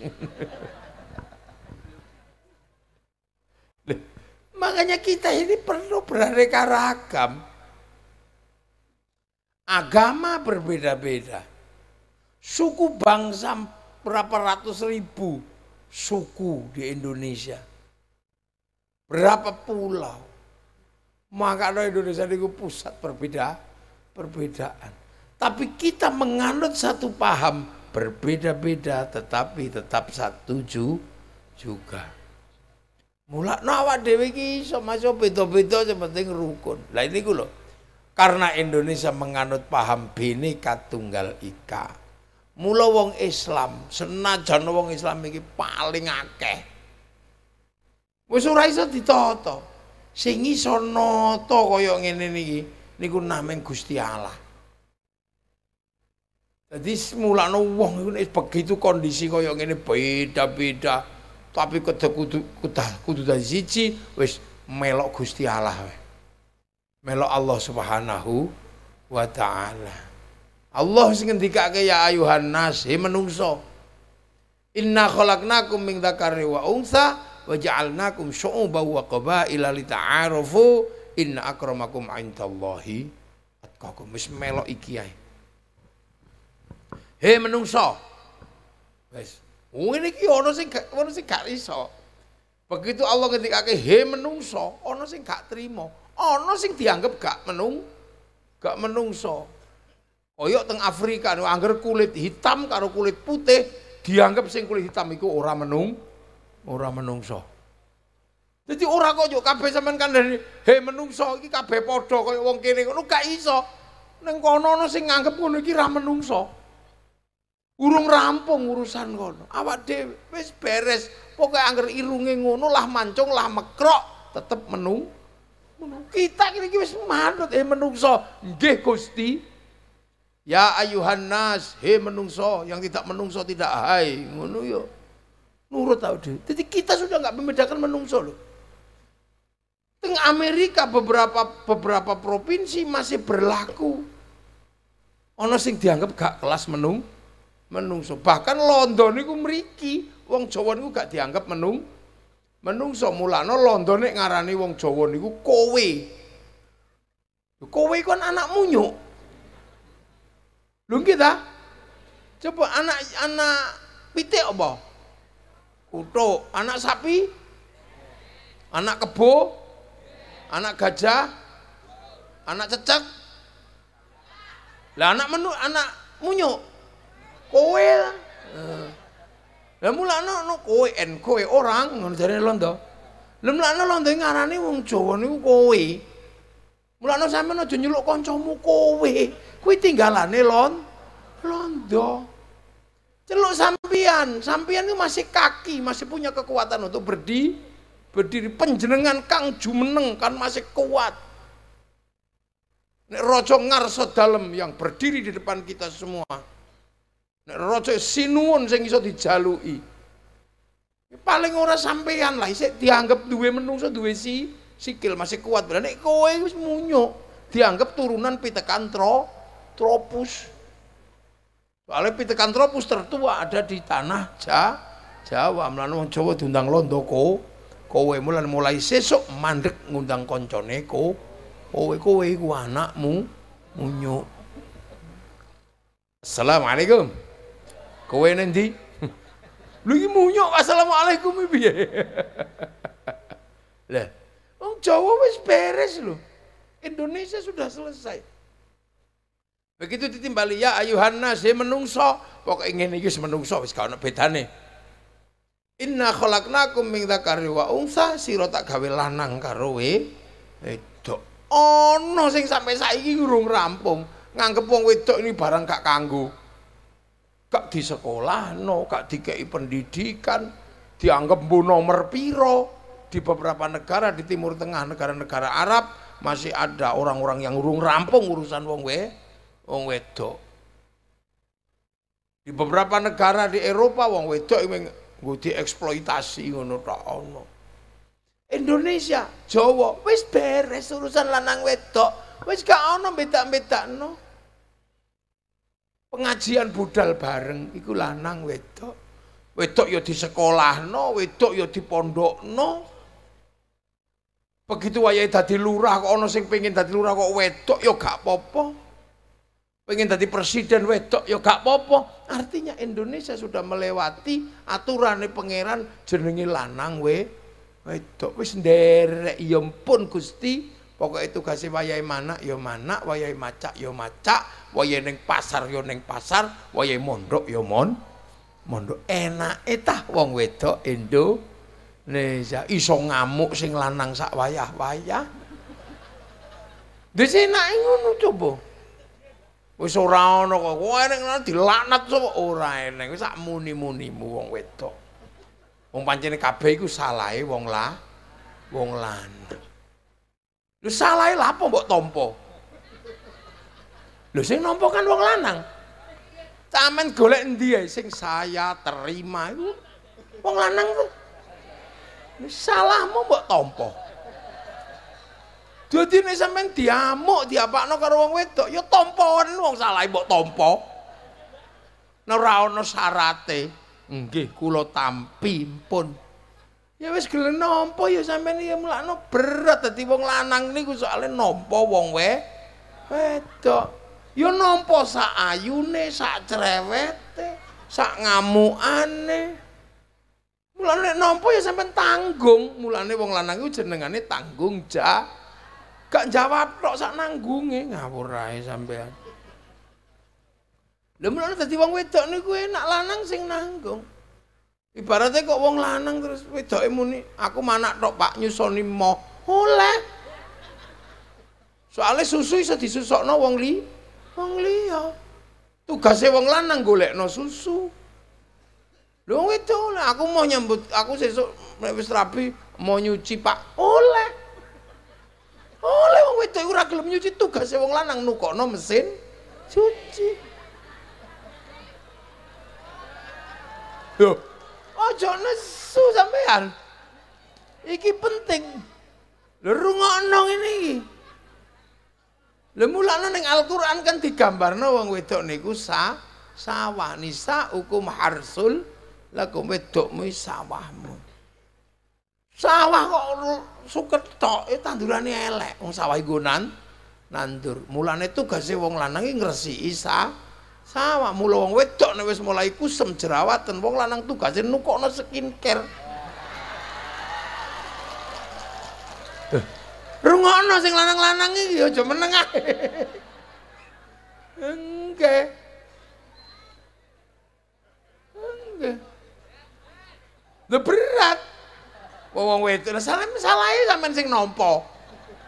Makanya kita ini perlu beraneka ragam. Agama berbeda-beda. Suku bangsa berapa ratus ribu suku di Indonesia. Berapa pulau. Maka Indonesia itu pusat perbedaan perbedaan. Tapi kita menganut satu paham berbeda-beda tetapi tetap satu juga. Mula nawa dewi ki sama so beda-beda yang penting rukun. Lah ini loh, Karena Indonesia menganut paham bineka tunggal ika. Mula wong Islam, senajan wong Islam ini paling akeh. Wis ora iso ditata. Sing iso nata kaya ngene niki niku nameng Gusti Allah. Jadi semula wong ini begitu kondisi yang ini beda-beda tapi kudu kudu kudu kudu siji wes melok Gusti Allah we. Melok Allah Subhanahu wa taala. Allah sing ke ya ayuhan nas, he menungso. Inna khalaqnakum min dzakarin wa unsa wa ja'alnakum syu'uban wa qabaila lita'arafu Inna akramakum indallahi atqakum. Wis melok iki ae. He menungso. Wis. Ngene iki ana sing ana sing gak iso. Begitu Allah ngendikake he menungso, ono sing gak trima. ono sing dianggap gak menung gak menungso. Koyok teng Afrika anu angger kulit hitam karo kulit putih dianggap sing kulit hitam iku ora menung ora menungso. Jadi ora kok yo kabeh sampean kan dari he menungso iki kabeh padha kaya wong kene ngono gak iso. Ning kono ana sing nganggep ngono iki ra menungso. Urung rampung urusan kono. Awak dhewe wis beres. Pokoke angger irunge ngono lah mancung lah mekrok tetep menung. Kita kira iki wis manut he menungso. Nggih Gusti. Ya ayuhan nas, he menungso, yang tidak menungso tidak hai. Ngono yo. Nurut tau dhewe. Jadi kita sudah nggak membedakan menungso loh. Teng Amerika beberapa beberapa provinsi masih berlaku. Ono sing dianggap gak kelas menung menungso. Bahkan London itu meriki wong Jawa niku gak dianggap menung menungso. Mulane London nek ngarani wong Jawa niku kowe. Kowe kan anak munyuk. Lho kita coba anak anak pitik apa? Kutuk, anak sapi? Anak kebo? anak gajah, anak cecek, lah anak menu, anak muno, kowe lah. Lah no no kowe en kowe orang ngono jarene londo. Lah mulane londo ngarani wong Jawa niku kowe. Mulane sampean aja nyeluk kancamu kowe. tinggalan tinggalane lon londo. Celuk sampean, sampean itu masih kaki, masih punya kekuatan untuk berdi berdiri penjenengan kang jumeneng kan masih kuat Nek rojo ngarso yang berdiri di depan kita semua. Nek rojo sinuun sing iso dijalui. Paling ora sampean lah saya dianggap duwe menungso duwe si sikil masih kuat. berani. kowe wis munyuk, dianggap turunan tro, tropus. Soalnya tropus tertua ada di tanah ja, Jawa. melalui mencoba Jawa diundang Ko kowe mulan mulai sesok mandek ngundang koncone ko kowe kowe iku anakmu munyuk Assalamualaikum kowe nanti lho mu munyuk assalamualaikum piye lah wong Jawa wis beres lho Indonesia sudah selesai begitu ditimbali ya ayuhan nasi menungso pokoknya ingin iki menungso wis gak ono bedane Inna khalaqnakum min dzakari wa unsa, sira tak gawe lanang karo wedok. oh sing sampai saiki urung rampung, nganggep wong wedok ini barang gak kanggo. Gak di sekolah, no, gak dikei pendidikan, dianggap bu nomor piro. Di beberapa negara di Timur Tengah, negara-negara Arab masih ada orang-orang yang urung rampung urusan wong we, wong wedok. Di beberapa negara di Eropa wong wedok nggo dieksploitasi ngono tok ono. Indonesia, Jawa wis beres urusan lanang wedok, wis gak ono beda-bedakno. Pengajian budal bareng iku lanang wedok. Wedok ya disekolahno, wedok ya dipondhokno. Begitu wayahe dadi lurah kok ono sing pengin dadi lurah kok wedok ya gak apa-apa. pengen jadi presiden wedok ya gak popo artinya Indonesia sudah melewati aturan pangeran jenengi lanang we wedok wis nderek ya pun gusti pokok itu kasih wayai mana ya mana wayai macak ya macak wayai neng pasar ya neng pasar wayai mondok ya mon mondok enak etah wong wedok Indo Indonesia iso ngamuk sing lanang sak wayah wayah Dhisik enak ngono coba. Wis ora ana kok. Kowe nek dilaknat sapa ora eneng. Wis sak muni mu wong wedok. Wong pancene kabeh iku salahe wong la wong lanang. Lho salahe lapo mbok tampa? Lho sing nampa kan wong lanang. Camen golek endi ae sing saya terima iku? Wong lanang ku. Wis salahmu mbok tampa. Dadi nek sampean diamuk diapakno karo wong wedok, ya tompoan wong salah mbok tompo. Nek ora ana syarate, nggih kula tampi pun. Ya wis gelem nampa ya sampean ya mulakno berat dadi wong lanang niku soalé nampa wong wedok. Ya nampa sak ayune, sak cerewete, sak ngamukane. Mulane nampa ya sampean tanggung, mulane wong lanang iku jenengane tanggung jawab. gak jawab tok sak nanggunge ngawur ae sampean Lha menawa nek dadi wong wedok niku enak lanang sing nanggung Ibaratnya kok wong lanang terus wedoke muni aku manak tok Pak nyusoni moh oleh Soale susu iso disusokno wong li wong liya Tugase wong lanang golekno susu Lho wedok aku mau nyambut aku sesuk wis rapi mau nyuci Pak oleh oleh wong wedok iku ora gelem nyuci tugas wong lanang nukokno mesin cuci Loh, ojo nesu sampean. Iki penting. Lho rungokno ngene iki. Lha mulane ning Al-Qur'an kan digambarno wong wedok niku sa sawah nisa hukum harsul lakum wedokmu sawahmu. sawah kok suket tok eh tandurane elek wong sawah iku nandur mulane tugas wong lanang iki ngresiki sawah mula wong wedok nek wis mulai kusam jerawatan wong lanang tugas e nukokno skin care rungokno sing lanang-lanang iki aja meneng ae engke engke berat wong wedok salah salahe sampean sing nampa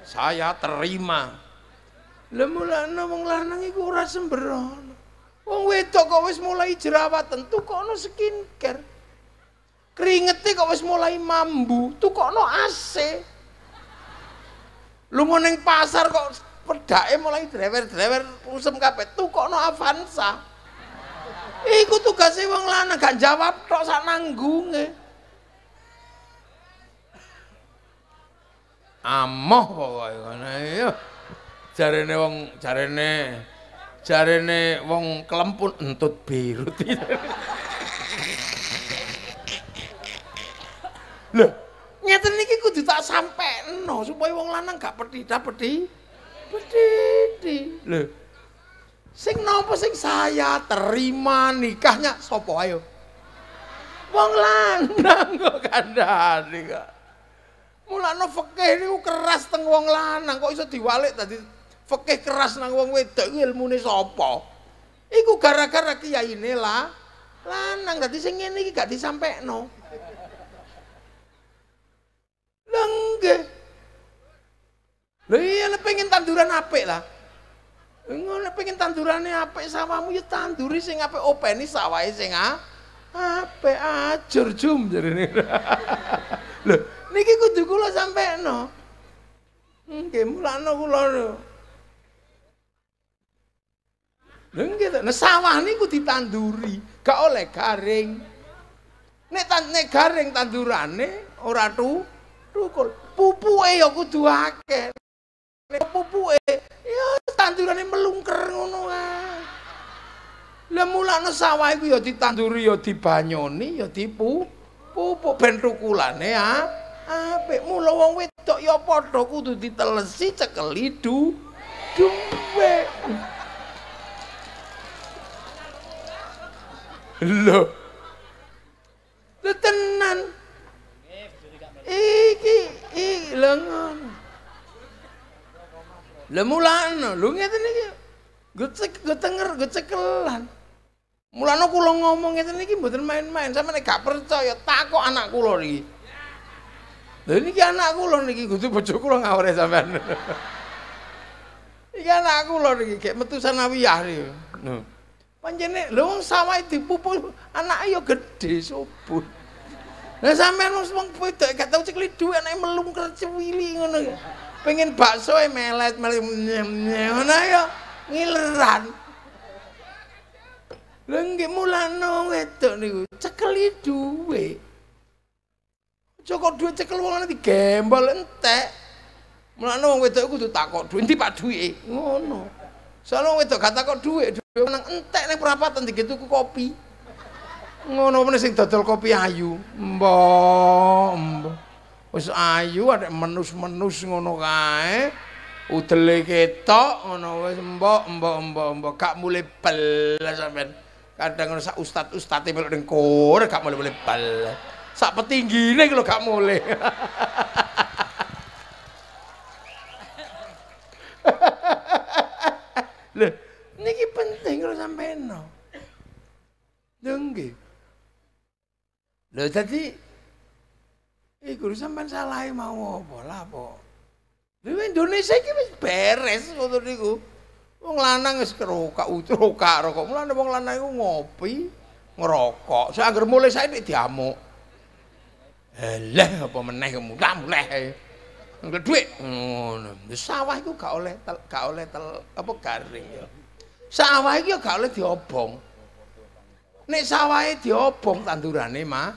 saya terima lha mulane wong lanang iku ora sembrono wong wedok kok wis mulai jerawat tentu kok ono skin care keringete kok wis mulai mambu tuh kok AC lu mau neng pasar kok pedake mulai drewer drewer usem kape tuh kok Avanza Iku tugasnya wong lanang gak jawab tok sak nanggunge. amoh pokoke ngono ya jarene wong jarene jarene wong kelempun entut birut lho nyaten niki kudu tak sampeno supaya wong lanang gak pedih ta pedih pedih lho sing nopo sing saya terima nikahnya sopo ayo wong lanang kok kandhani kok Mulane fikih niku keras teng wong lanang kok iso diwalik tadi fikih keras nang wong wedok iku ilmune sapa? Iku gara-gara kiyaine lah lanang tadi sing ngene iki gak disampekno. Lengge. Lha iya pengen tanduran ape lah. Ngono pengen tandurane apik sawahmu ya tanduri sing apik openi sawahe sing apik ajur jum jarene. Lho niki kudu kula sampeno. Nggih, mulane kula lho. sawah niku ditanduri, gak oleh garing. Nek nek garing tandurane ora tu tukul. Pupuke ya kudu akeh. Nek pupuke ya tandurane melungker ngono ae. Lah mulane sawah iku ya ditanduri ya dibanyoni ya dipupuk ben tukulane ah. apik mula wong wedok ya padha kudu ditelesi cekeli du duwe lho tenan iki iki lengan lho mulane lho ngeten iki gecek getenger gecekelan mulane kula ngomong ngeten iki mboten main-main sampeyan gak percaya takok anak kula iki Lah niki anakku lho niki Gusti bojoku lho ngawure sampean. Iki anakku lho niki gek metu awiyah niku. Lho. Panjene lho wong sawah dipupuk anake ya gedhe subuh. Lah sampean wong wong pedek gak tau cekli dhuwit anake melung cewili ngono. Pengen bakso e melet melet ngono ayo ngileran. Lha nggih mulane wedok niku cekli dhuwit. cokok duit cekel wong nanti gembel entek mulane wong wedok kudu takok duit ndi pak duwe ngono soalnya wong wedok gak takok duit duwe nang entek ning perapatan iki tuku kopi ngono meneh sing dodol kopi ayu mbok mbok wis ayu ada menus-menus ngono kae udele ketok ngono wis mbok mbok mbok mbok gak mulai bel sampean kadang ngono sak ustad ustate melok ning kor gak mulai-mulai bel sak petinggine iku gak muleh. Lho, niki penting lho sampeyan. Lho nggih. Lho dadi iki guru sampeyan salah mau apa lah apa. Lho Indonesia iki wis beres ngono niku. Wong lanang wis kerokak utrokak rokok. Mulane wong lanang iku ngopi, ngerokok. Saya anggar mulai saya ini diamuk. Halah eh, apa meneh kemulah muleh. Engko dhuwit ngono. Sawah iku gak oleh gak oleh apa garing ya. Sawah iki gak oleh diobong. Nek sawahe diobong tandurane mah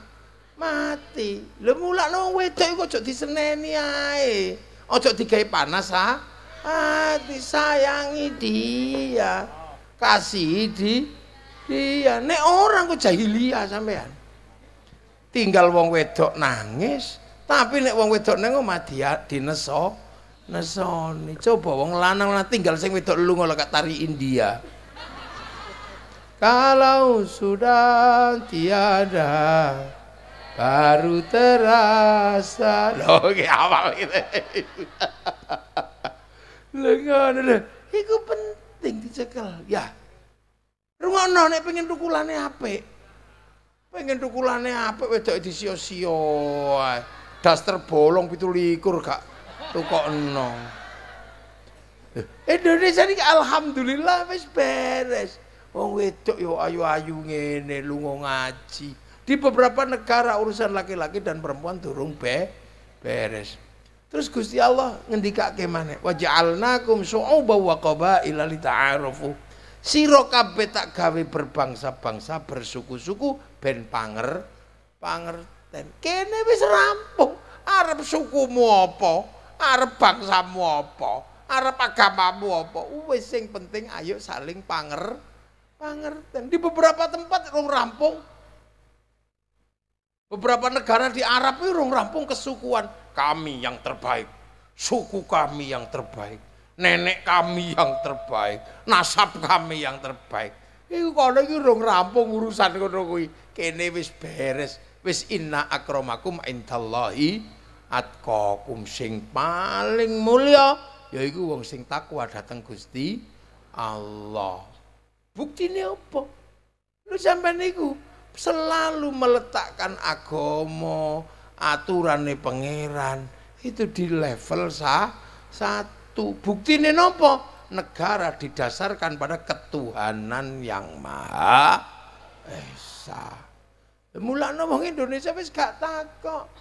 mati. Lha mulane wong wedok iku aja diseneni ae. Aja digawe panas ha. Ati sayangi dia. Kasih di dia. Nek orang kok jahiliah sampean. tinggal wong wedok nangis tapi nek wong wedok nang omah dineso nesoni coba wong lanang lanang tinggal sing wedok lunga lek tari India kalau sudah tiada baru terasa loh ki awal gitu lho iku penting dicekel ya rungokno nek pengen tukulane apik Pengen tukulane apa wedok disio-sio itu Daster bolong 17 kok no. Indonesia ini alhamdulillah wis beres. Wong wedok yo ayu-ayu ngene lungo ngaji. Di beberapa negara urusan laki-laki dan perempuan turun be beres. Terus Gusti Allah ngendika kemana "Waja'alnakum syu'uban wa ilalita arofu Siro kabeh tak gawe berbangsa-bangsa, bersuku-suku ben panger pangerten. Kene wis rampung. Arep sukumu apa? Arep bangsamu apa? Arep agamamu apa? Wis sing penting ayo saling panger panger pangerten. Di beberapa tempat rung rampung. Beberapa negara di Arab itu rong rampung kesukuan. Kami yang terbaik. Suku kami yang terbaik nenek kami yang terbaik, nasab kami yang terbaik. Iku kalau iki rong rampung urusan ngono kuwi. Kene wis beres. Wis inna akramakum indallahi atqakum sing paling mulya yaiku wong sing takwa dateng Gusti Allah. Buktine apa? Lu sampean niku selalu meletakkan agama aturane pangeran itu di level sa satu satu. Bukti ini nopo? Negara didasarkan pada ketuhanan yang maha esa. Mulane wong Indonesia wis gak takok.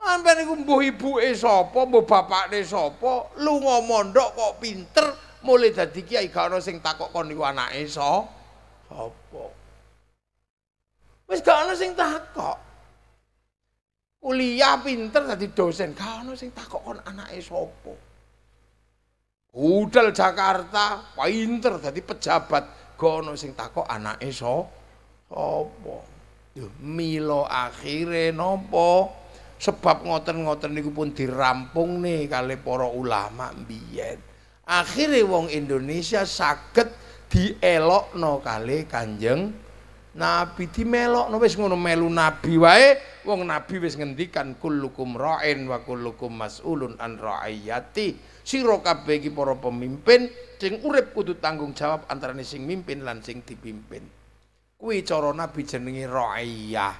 Sampai niku mbuh ibuke sapa, mbuh bapakne sapa, lunga mondok kok pinter, mulai dadi kiai gak ono sing takok kon niku anake so. Sapa? Wis gak ono sing takok. Kuliah pinter tadi dosen, gak ono sing takok kon anak Esopo. Hotel Jakarta, pinter dadi pejabat. Gono sing takok anake so, sapa? Yo mila akhire napa? Sebab ngoten-ngoten niku pun dirampung nih kali para ulama mbiyen. Akhire wong Indonesia saged dielokno kali Kanjeng Nabi dimelokno wis ngono melu nabi wae wong nabi wis ngendikan kullukum ra'in wa kullukum mas'ulun an ra'ayati. sira kabeh iki para pemimpin sing urip kudu tanggung jawab antarané sing mimpin lan sing dipimpin kuwi cara nabi jenenge raiyah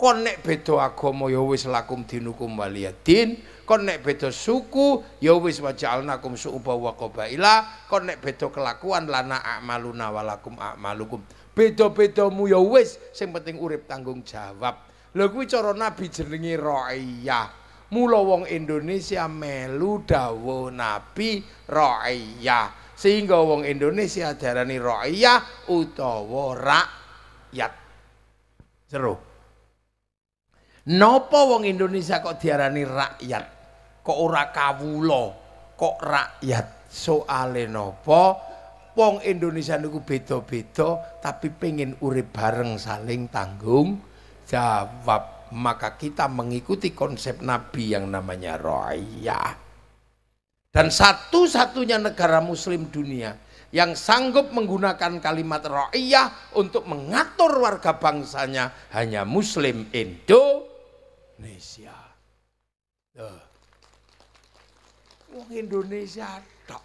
kon nek beda agama ya wis lakum dinukum waliyadin kon nek beda suku ya wis waja'alnakum su'uba wa kon nek beda kelakuan lana a'maluna walakum a'malukum beda-bedamu ya wis sing penting urip tanggung jawab lho kuwi cara nabi jenenge raiyah Mula wong Indonesia melu dawuh Nabi ra'iyah. Sehingga wong Indonesia diarani ra'iyah utawa rakyat. Seru. Napa wong Indonesia kok diarani rakyat? Kok ora kawula, kok rakyat? Soale napa? Wong Indonesia niku beda-beda tapi pengen urip bareng saling tanggung jawab. maka kita mengikuti konsep Nabi yang namanya ro'iyah. Dan satu-satunya negara muslim dunia yang sanggup menggunakan kalimat ro'iyah untuk mengatur warga bangsanya hanya muslim Indonesia. Wong Indonesia tok.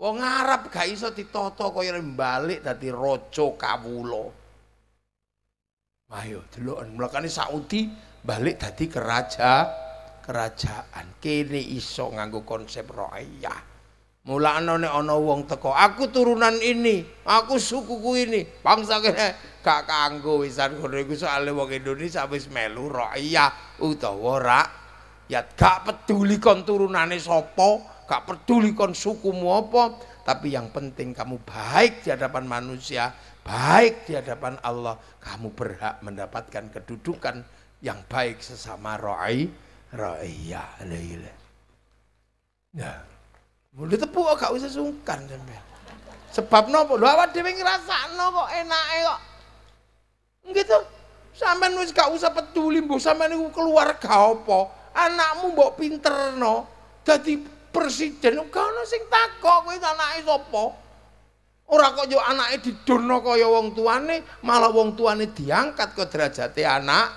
Wong Arab gak iso ditoto kaya balik dadi raja kawula. ayo deloken mlekane Saudi balik dadi keraja kerajaan kene iso nganggo konsep ra'iyah mulane nek ana wong teko aku turunan ini aku sukuku ini bangsa kene gak kanggo wisan ngono iku soalé wong Indonesia wis melu ra'iyah utawa ra ya gak peduli kon turunane sapa gak peduli kon sukumu apa tapi yang penting kamu baik di hadapan manusia baik di hadapan Allah, kamu berhak mendapatkan kedudukan yang baik sesama ra'i ra'iyah. Ya. Mulai tepuk gak usah sungkan sampean. Sebab nopo? Lho awak dhewe ngrasakno kok enake kok. Gitu. Sampean wis gak usah peduli mbok sampean niku keluarga apa. Anakmu mbok pinterno dadi presiden. Gak ono sing takok kowe anake sapa. Ora kok yo anake didono kaya wong tuane, malah wong tuane diangkat ke derajate anak.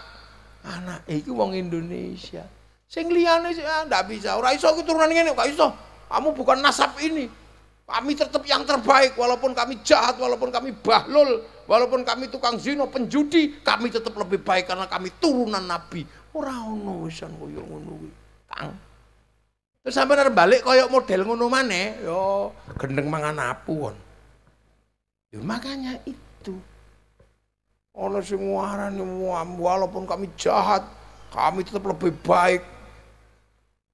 Anak iki wong Indonesia. Sing liyane ah, ndak ah, bisa, ora iso keturunan ngene kok iso. Kamu bukan nasab ini. Kami tetap yang terbaik walaupun kami jahat, walaupun kami bahlul, walaupun kami tukang zina, penjudi, kami tetap lebih baik karena kami turunan nabi. Ora ono wisan koyo ngono kuwi. Kang. Terus sampean balik Kaya model ngono maneh, yo gendeng mangan apu kon. Ya, makanya itu. oleh semua orang waran walaupun kami jahat, kami tetap lebih baik.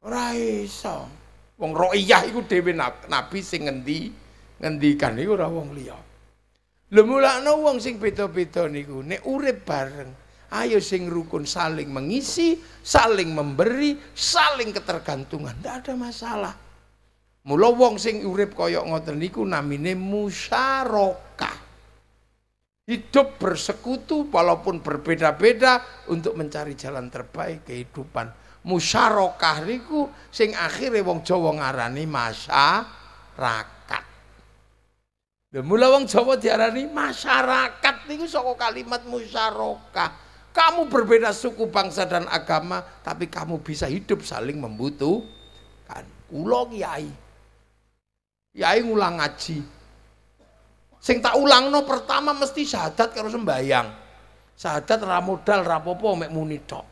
Ora Wong ro'iyah itu dhewe nabi sing ngendi ngendikan itu ora wong liya. Lha mulakno wong sing beda-beda niku nek urip bareng ayo sing rukun saling mengisi, saling memberi, saling ketergantungan. Tidak ada masalah. Mula wong sing urip kaya ngoten niku namine musyarakah. Hidup bersekutu walaupun berbeda-beda untuk mencari jalan terbaik kehidupan. Musyarakah niku sing akhirnya wong Jawa ngarani masyarakat. Lha mula wong Jawa diarani masyarakat niku saka kalimat musyarakah. Kamu berbeda suku, bangsa dan agama, tapi kamu bisa hidup saling membutuhkan. Kulo kiai Yai ngulang ngaji. Sing tak no pertama mesti syahadat karo sembayang. Syahadat ra modal ra apa mek muni tok.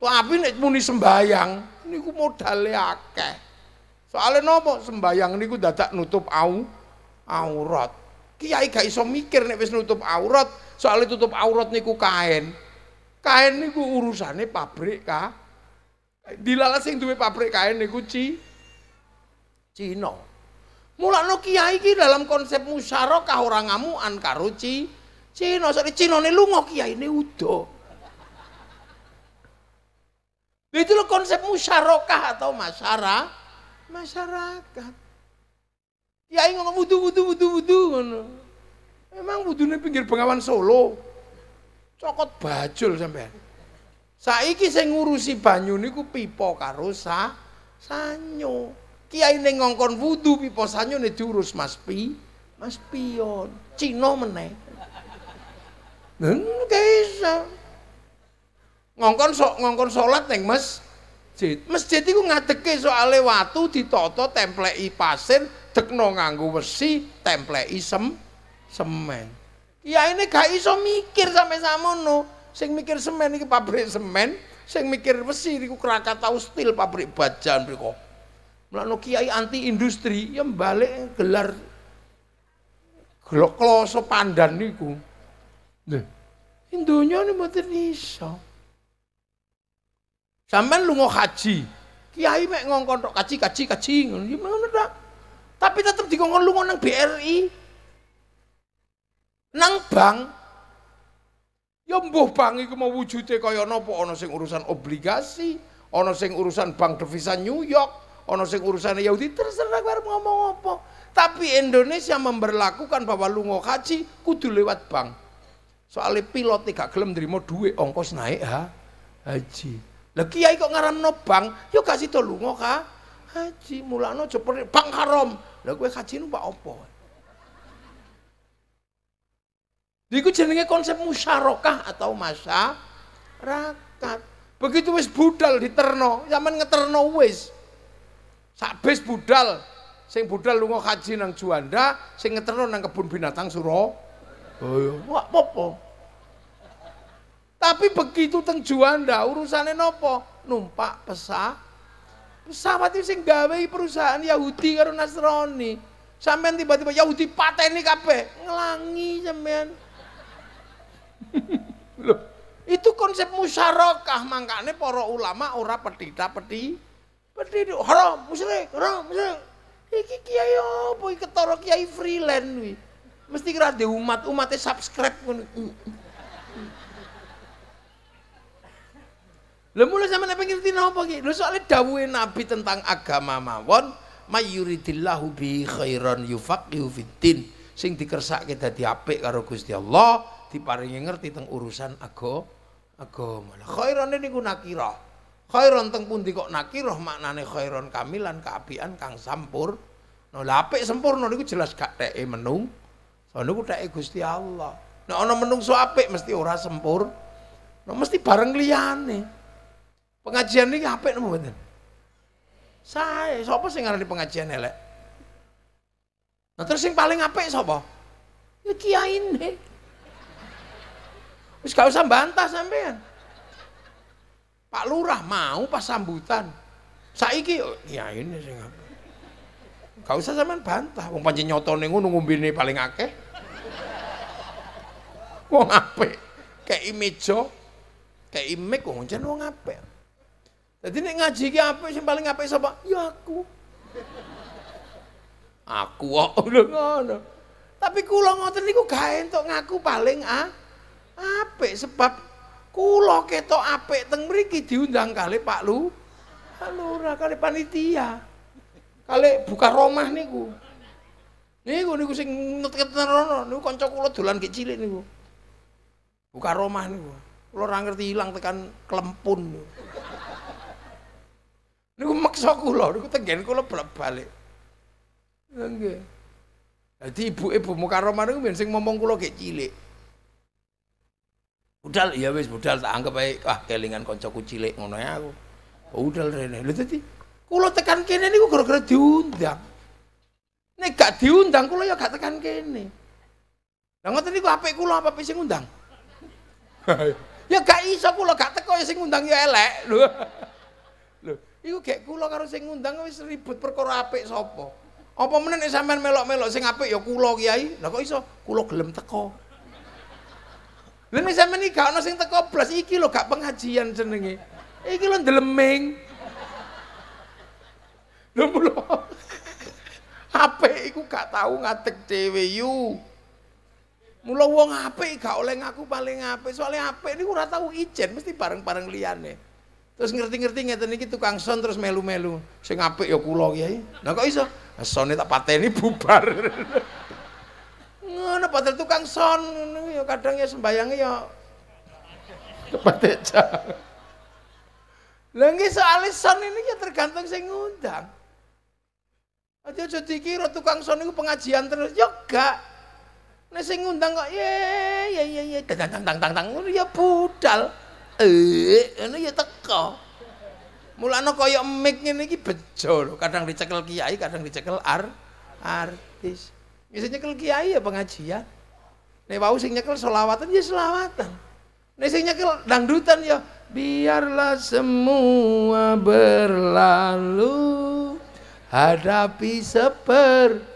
Tapi nek muni sembayang niku modale akeh. Soale nopo sembayang niku dadak nutup au aurat. Kiai gak iso mikir nek wis nutup aurat, soale tutup aurat niku kain. Kain niku urusane pabrik ka. Dilalasin sing duwe pabrik kain niku Ci Cina. Mulakno kiai iki dalam konsep musyarakah ora ngamukan karo ci Cina. Sak Cinane lunga kiyaine udo. Itu lo konsep musyarakah atau masyarakat. Masyarakat. Kiai ngomong wudu wudu wudu wudu ngono. Emang wudune pinggir Bengawan Solo. Cokot bajul sampean. Saiki sing ngurusi banyu niku pipa karo sa sanyo. Kiai ning ngongkon wudu pipa sanyo ne Mas Pi. Mas Pion, cino meneh. Nggak iso. Ngongkon sok ngongkon salat ning masjid. Masjid iku ngadeke soale watu ditata templeki pasir, dekno nganggo wesi, templeki sem semen. Kiai ini gak iso mikir sampe samono. Sing mikir semen iki pabrik semen, sing mikir besi iku Krakatau Steel pabrik bajan berikut Melano kiai anti industri yang balik gelar gelok kloso pandan niku. Lho, Indonya ini mboten iso. lu mau haji, kiai mek ngongkon tok kaji kaji kaji ngono ya mana ta. Tapi tetep dikongkon lu nang BRI. Nang bank. Ya mbuh bank iku mau wujude kaya napa ana sing urusan obligasi, ana sing urusan bank devisa New York, ono sing urusan Yahudi terserah karep ngomong apa. Tapi Indonesia memberlakukan bahwa lungo haji kudu lewat bank. Soalnya pilot gak gelem terima duit ongkos naik ha haji. Lagi ya kok no bank, yuk kasih to lunga ka haji mulano cepet bank haram. Lah gue haji numpak opo. Iku jenenge konsep musyarakah atau masyarakat. Begitu wis budal diterno, zaman ngeterno wis. Sabis budal sing budal lunga haji nang Juanda, sing ngeterno nang kebun binatang Suro. Oh iya, wak popo. Tapi begitu teng Juanda urusannya nopo? Numpak pesa. Pesawat itu sing gawe perusahaan Yahudi karo Nasrani. Sampean tiba-tiba Yahudi pateni kape ngelangi sampean. itu konsep musyarakah makanya para ulama ora petita-peti. Pendiri haram, musyrik, haram, musyrik. Iki kiai apa iki ketara kiai freelance kuwi. Mesti kira de umat, umatnya subscribe ngono. Lha mulai sampeyan pengen ngerti napa iki? Lha soalé dawuhe Nabi tentang agama mawon, mayuridillahu bi khairan yufaqihu fiddin. Sing dikersake dadi apik karo Gusti Allah, diparingi ngerti teng urusan agama. Agama. Khairane niku nakirah. Khairon teng pundi kok nakiroh maknane khairon kamilan keapian kang sampur. No nah, lapik sempurna niku jelas gak teke menung. So niku Gusti Allah. Nek ana menungso apik mesti ora sempur. No, mesti bareng liyane. Pengajian niki apik napa mboten? Sae, sapa sing ngarani pengajian elek? Nah terus yang paling apik sapa? Ya kiyaine. Wis gak usah bantah sampean. Pak Lurah mau pas sambutan. Saiki oh, ya ini sing Gak usah sampean bantah, wong pancen nyotone ngono ngombene paling akeh. Wong apik, kayak imejo, kayak mic wong pancen wong apik. Jadi nek ngaji iki apik sing paling apik sapa? Ya aku. Aku kok lho ngono. Tapi kula ngoten niku gak entuk ngaku paling ah apik sebab Kula ketok apik teng mriki diundang kali Pak Lu. Lurah kali panitia. Kali buka romah niku. Niku niku sing ngetenono niku kanca kula dolan gek cilik niku. Buka romah niku. Kula ora ngerti ilang tekan klempun. Niku, niku maksa kula niku tenggen kula bolak-balik. Nggih. Dadi ibuke Bu Mukarramah niku sing ngomong kula gek cilik. Budal, iya wis budal tak anggap ae wah kelingan kancaku cilik ngono ae aku. Oh, budal rene. Lho dadi kulo tekan kene niku gara-gara diundang. Nek gak diundang kulo ya gak tekan kene. Lah ngoten niku apik kula apa apik sing undang? ya gak iso kulo gak teko ya sing ngundang ya elek. Lho. iku gek kulo karo sing ngundang wis ribut perkara apik sapa? Apa menen sampean melok-melok sing apik ya kulo kiai. Lah kok iso Kulo gelem teko? Lha nek sampeyan iki gak ono sing teko blas iki lho gak pengajian jenenge. Iki lho ndeleming. Lho mulo. Apik iku gak tau ngadeg dhewe yu. Mula wong apik gak oleh ngaku paling apik, soalnya apik niku ora tau ijen mesti bareng-bareng liyane. Terus ngerti-ngerti ngeten iki tukang son terus melu-melu. Sing apik ya kula kiai. Lah kok iso? Sone tak pateni bubar. ngono patel tukang son ngono ya kadang ya sembayange ya kepatek Lah nggih soal son ini ya tergantung sing ngundang. Aja aja dikira tukang son niku pengajian terus ya gak. Nek sing ngundang kok ye ye ye ye tang tang tang tang tang ya budal. Eh ngono ya teko. Mulane kaya mic ngene iki bejo kadang dicekel kiai, kadang dicekel artis. Biasanya nyekel kiai ya pengajian. Nek wau sing nyekel selawatan ya selawatan. Nek sing nyekel dangdutan ya biarlah semua berlalu hadapi seper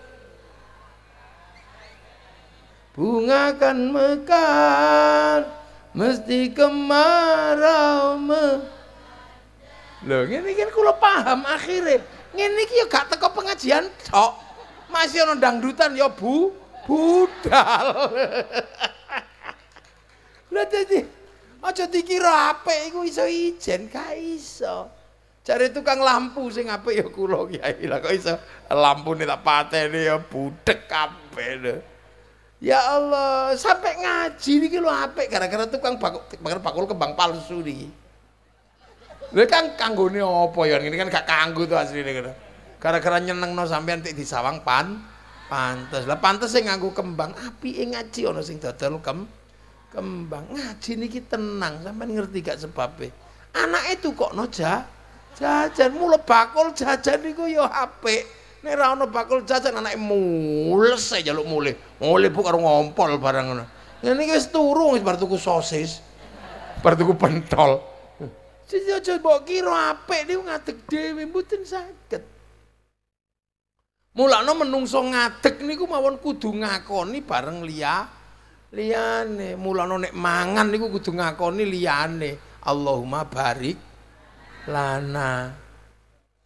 bunga kan mekar mesti kemarau me Loh, ini kan kulo paham akhirnya. ini iki ya gak teko pengajian tok. Masih ono dangdutan ya bu budal. Lha dadi aja dikira apik iku iso ijen gak iso. Cari tukang lampu sing apik ya kula ya. Lha kok iso lampune tak pateni ya budek kabeh. Ya Allah, sampai ngaji ini lho apik gara-gara tukang bakul, bakul kembang palsu nih. Lha kan ini apa ya ini kan gak kanggo asli ini. kan. Gara-gara sampai sampean tik Sawang pan pantes. Lah pantes sing aku kembang apike ngaji ono sing dodol kem kembang. Ngaji niki tenang, sampean ngerti gak sebabnya. Anak itu kok noja jajan mulai bakul jajan niku ya yo Nek ra ono bakul jajan anake mules aja lu mule. Mule bu karo ngompol barang ngono. ini ya niki wis turu wis bar tuku sosis. Bar tuku pentol. Jadi aja mbok kira apik dia ngadeg dhewe mboten sakit. Mulane menungso ngadeg niku mawon kudu ngakoni bareng liya liyane. Mulane nek mangan niku kudu ngakoni liyane. Allahumma barik lana.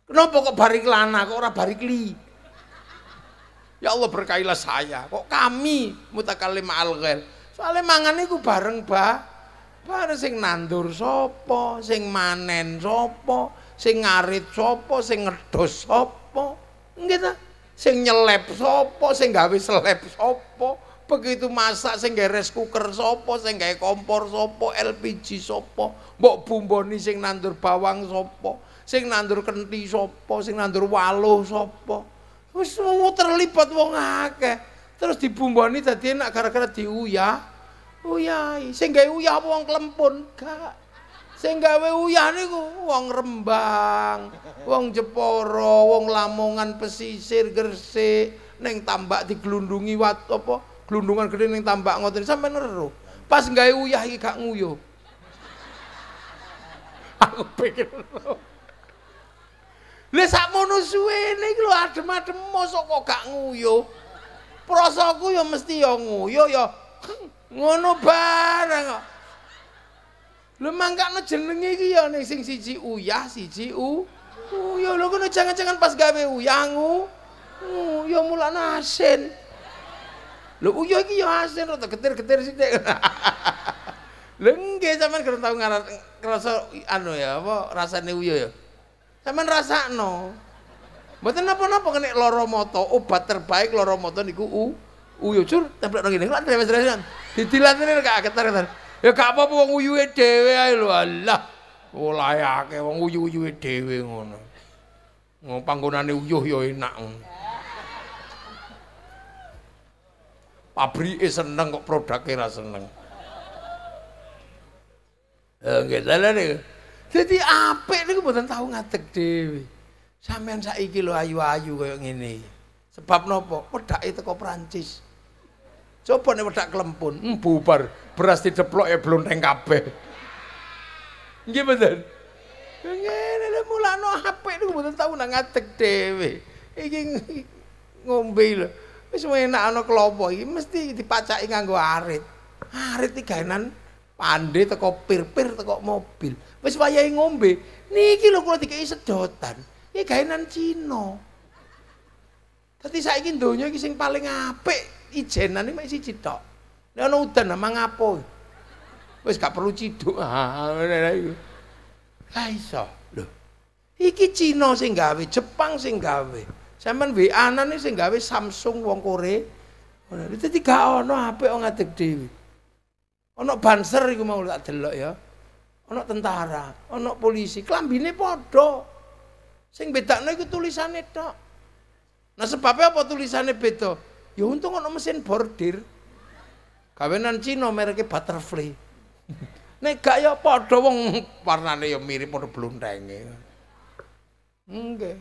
Kenapa kok barik lana kok ora barik li? Ya Allah berkailah saya. Kok kami mutakallim al-ghair? Soale mangan iku bareng ba bareng sing nandur sapa, sing manen sapa, sing ngarit sapa, sing ngedhus sapa. Nggih ta? sing nyelep sapa sing gawe selep sapa begitu masak sing gawe rice cooker sapa sing gawe kompor sapa LPG sapa mbok bumboni sing nandur bawang sapa sing nandur kenti sapa sing nandur waluh sapa wis terlibat wong akeh terus dibumboni dadi enak gara-gara diuyah Uyai, sing gawe uyah wong klempun gak sing gawe uyah niku wong Rembang, wong Jeporo, wong Lamongan pesisir Gresik ning tambak diglundungi wat apa glundungan gede ning tambak ngoten sampeyan ngeru. Pas gawe uyah iki gak nguyuh. Aku pikir. Lah sak mono suwene iki lho adem-adem mosok kok gak nguyuh. Prasaku ya mesti ya nguyuh ya. Ngono barang Lu mangkane jenenge iki ya ning sing siji uyah, siji u. Oh lho kono jangan-jangan pas gawe uyangu. Oh ya mulane asin. Lho uyo iki ya asin rada getir-getir sithik. Lha nggih sampean kudu tau ngaran anu ya apa rasane uyo ya. saman rasakno. Mboten napa-napa kena lara mata, obat terbaik lara mata niku u. Uyo jur tempel nang ngene, kok dhewe-dhewe. Didilatne kak getar-getar. Ya gak apa-apa wong uyuhe dhewe ae lho Allah. Olae akeh wong uyuh-uyuhe dhewe ngono. Wong panggonane uyuh ya enak. Pabrike seneng kok produke ra seneng. Eh nggih dalane. Dadi apik niku mboten tau ngadeg dhewe. Sampeyan saiki lho ayu-ayu koyo ngene. Sebab nopo? Pedake teko Prancis. Coba nek wedak kelempun, bubar. Beras diceplok ya blonteng kabeh. Nggih mboten. Ngene lho mulane apik niku mboten tau nang ngadeg dhewe. Iki ngombe lho. Wis enak ana kelopo iki mesti dipacaki nganggo arit. Arit iki gaenan pandhe teko pir-pir teko mobil. Wis wayahe ngombe. Niki lho kula dikeki sedotan. Iki gaenan Cina. Dadi saiki donya iki sing paling apik ijenan iki siji tok. Nek ana udan mangapo. Wis gak perlu ciduk. Lha ah, ah, iso. Iki Cina sing gawe, Jepang sing gawe. Saman WA-ane sing gawe Samsung wong Korea. Ngono. Dadi gak ana apik wong adek dhewe. Ana banser iku mau tak delok ya. Ana tentara, ana polisi, klambine padha. Sing bedakno iku tulisane tok. Nah sebabnya apa tulisannya beda? Ya untung ono mesin bordir. Kawenan Cina mereke butterfly. Nek gak ya padha wong warnane ya mirip padha bluntenge. Nggih.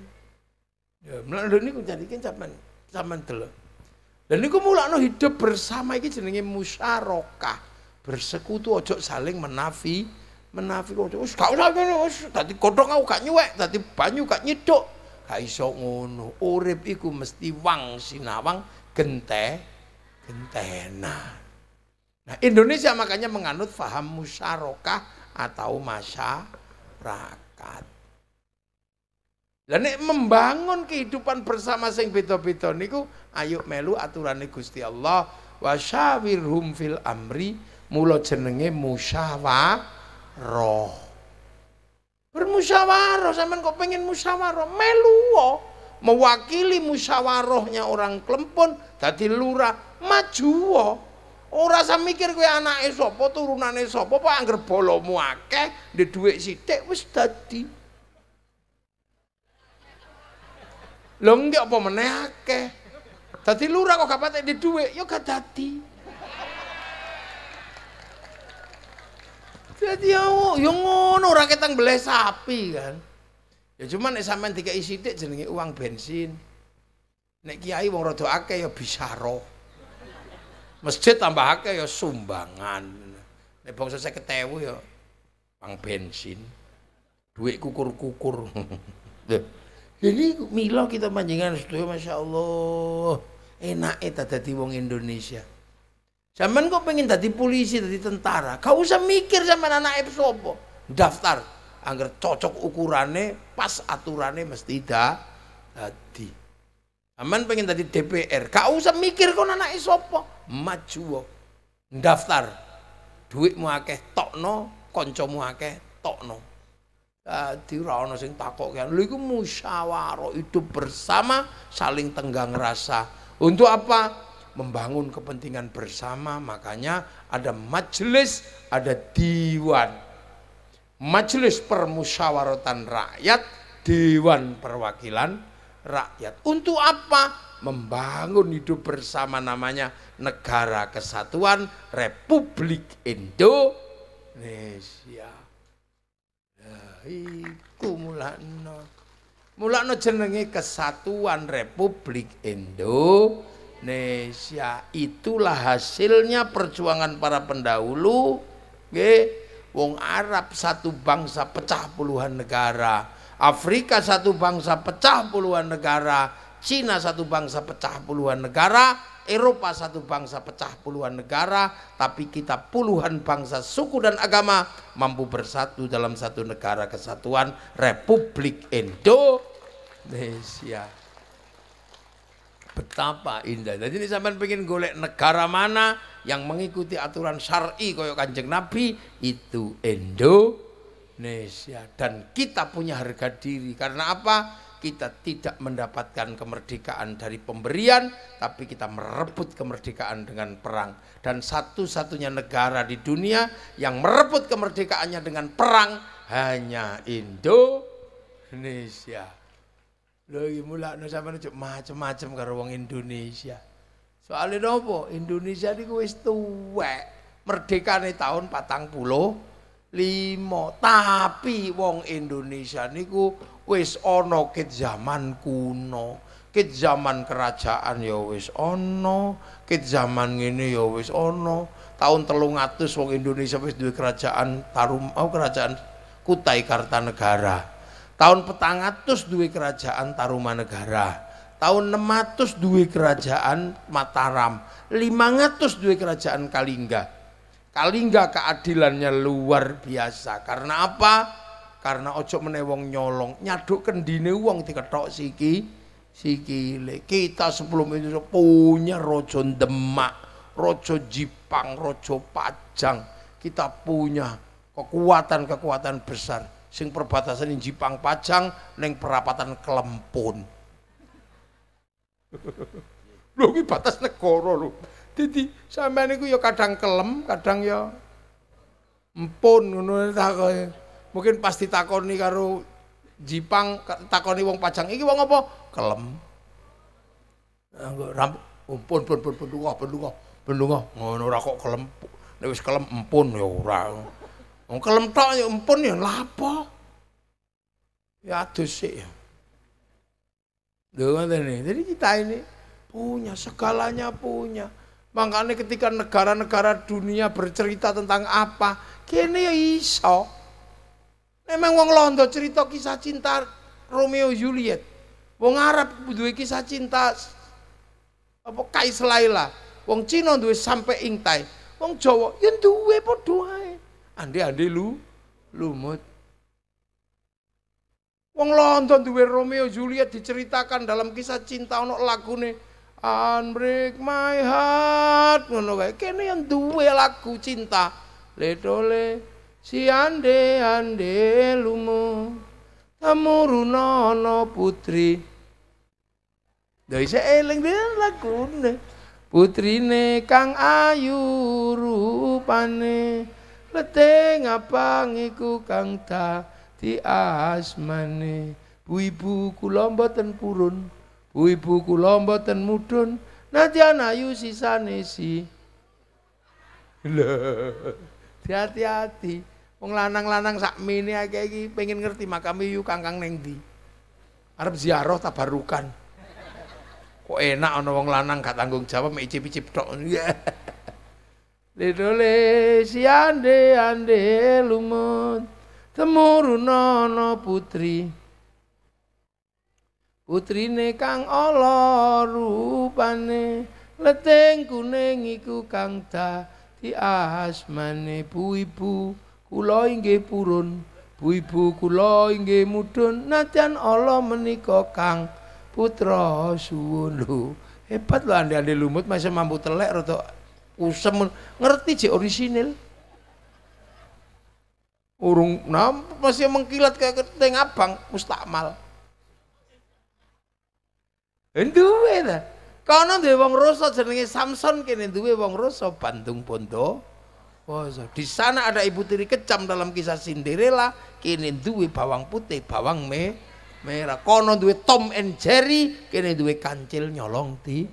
Ya mlane niku jadikan zaman zaman delok. Dan niku mulakno hidup bersama iki jenenge musyarakah. Bersekutu ojo saling menafi menafi ojo wis gak usah ngono wis dadi godhong aku gak nyuwek dadi banyu gak nyiduk. Gak iso ngono. Urip iku mesti wang sinawang gente, gentena. Nah Indonesia makanya menganut faham musyarakah atau masyarakat. Dan membangun kehidupan bersama sing beda-beda niku ayo melu aturan Gusti Allah wasyawirhum fil amri mula jenenge musyawarah. Bermusyawarah sampean kok pengen musyawarah melu mewakili musyawarohnya orang Klempon tadi lurah maju ora sa mikir kowe anake sapa turunane sapa apa anggar bolomu akeh ndek dhuwit sithik wis dadi lho enggak apa meneh akeh lurah kok gak patek ndek dhuwit ya gak dadi Jadi ya, yo ya ngono orang kita sapi kan. Ya cuman nek sampean dikai sithik jenenge uang bensin. Nek kiai wong rada akeh ya bisaro. Masjid tambah akeh ya sumbangan. Nek bangsa 50.000 ya uang bensin. Duit kukur-kukur. Jadi milo kita panjenengan setuju Masya Allah. Enak eta dadi wong Indonesia. Zaman kok pengen tadi polisi, tadi tentara. Kau usah mikir sama anak Epsopo. Daftar, agar cocok ukurannya pas aturannya mesti dah tadi aman pengen tadi DPR kau usah mikir kau anak isopo maju daftar duitmu akeh tokno kancamu akeh tokno tadi ora ana sing takok kan lu itu musyawarah itu bersama saling tenggang rasa untuk apa membangun kepentingan bersama makanya ada majelis ada diwan Majelis Permusyawaratan Rakyat, Dewan Perwakilan Rakyat. Untuk apa? Membangun hidup bersama namanya Negara Kesatuan Republik Indonesia. Nah, iku mulakno. Mulakno jenenge Kesatuan Republik Indonesia. Itulah hasilnya perjuangan para pendahulu. Wong Arab satu bangsa pecah puluhan negara. Afrika satu bangsa pecah puluhan negara. Cina satu bangsa pecah puluhan negara. Eropa satu bangsa pecah puluhan negara. Tapi kita puluhan bangsa, suku dan agama mampu bersatu dalam satu negara kesatuan Republik Indonesia betapa indah. Jadi ini sampean pengen golek negara mana yang mengikuti aturan syar'i koyok Kanjeng Nabi itu Indonesia dan kita punya harga diri. Karena apa? Kita tidak mendapatkan kemerdekaan dari pemberian, tapi kita merebut kemerdekaan dengan perang. Dan satu-satunya negara di dunia yang merebut kemerdekaannya dengan perang hanya Indonesia. Lho iki mulakno sampean ojo macem-macem karo wong Indonesia. Soale nopo? Indonesia niku wis tuwek. Merdekane taun 45, tapi wong Indonesia niku wis ana kit zaman kuno. kit zaman kerajaan ya wis ana, kit zaman ngene ya wis ana. Tahun 300 wong Indonesia wis duwe kerajaan Tarum, oh kerajaan Kutai Kartanegara. Tahun petangatus duwe kerajaan Tarumanegara. Tahun 600 duwe kerajaan Mataram. 500 duwe kerajaan Kalingga. Kalingga keadilannya luar biasa. Karena apa? Karena ojo menewong nyolong, nyaduk kendine uang tok siki le. Kita sebelum itu punya rojo Demak, rojo Jipang, rojo Pajang. Kita punya kekuatan-kekuatan besar sing perbatasan ini Jipang Pajang neng perapatan Kelempun. Lho iki batas negara lho. Dadi sampean niku ya kadang kelem, kadang ya empun ngono takone. Mungkin pasti takoni karo Jipang takoni wong Pajang iki wong apa? Kelem. Ampun pun pun pun lunga, pun lunga, pun lunga. Ngono ora kok kelem. Nek wis kelem empun ya ora. Wong oh, kelem tok ya empun ya lapo. Ya adus sik ya. Lho ngoten nih. Jadi kita ini punya segalanya punya. Makanya ketika negara-negara dunia bercerita tentang apa, kene ya iso. Memang wong Londo cerita kisah cinta Romeo Juliet. Wong Arab duwe kisah cinta apa Kais Laila. Wong Cina duwe sampai ingtai. Wong Jawa yen ya duwe padha ae ande-ande lu lumut. Wong London duwe Romeo Juliet diceritakan dalam kisah cinta ono lagu nih. Unbreak my heart ngono kae. Kene yang duwe lagu cinta. Letole si ande ande lumu. Tamuruno ono putri. Lha isih eling nih. Putrine kang ayu rupane leteng apa ngiku kang ta di asmane bu ibu kula mboten purun bu ibu kula mboten mudhun nadyan ayu sisane si lho hati-hati wong lanang-lanang sakmene akeh iki pengen ngerti makam yu kangkang neng ndi arep ziarah tabarukan kok enak ana wong lanang gak tanggung jawab icip-icip tok yeah. Lidole si ande ande lumut Temuru nono putri Putrine kang ala rupane leteng kuning iku kang dadi asmane Bu Ibu kula inggih purun Bu Ibu kula inggih mudhun nadyan ala menika kang putra suwun hebat lho ande ande lumut masih mampu telek rotok usem ngerti je orisinil urung nam masih mengkilat kayak keteng abang mustakmal duwe ta kono duwe wong rusa jenenge Samson kene duwe wong rusa Bandung Bondo Wasa oh, di sana ada ibu tiri kecam dalam kisah Cinderella kini duwe bawang putih bawang me merah kono duwe Tom and Jerry kini duwe kancil nyolong di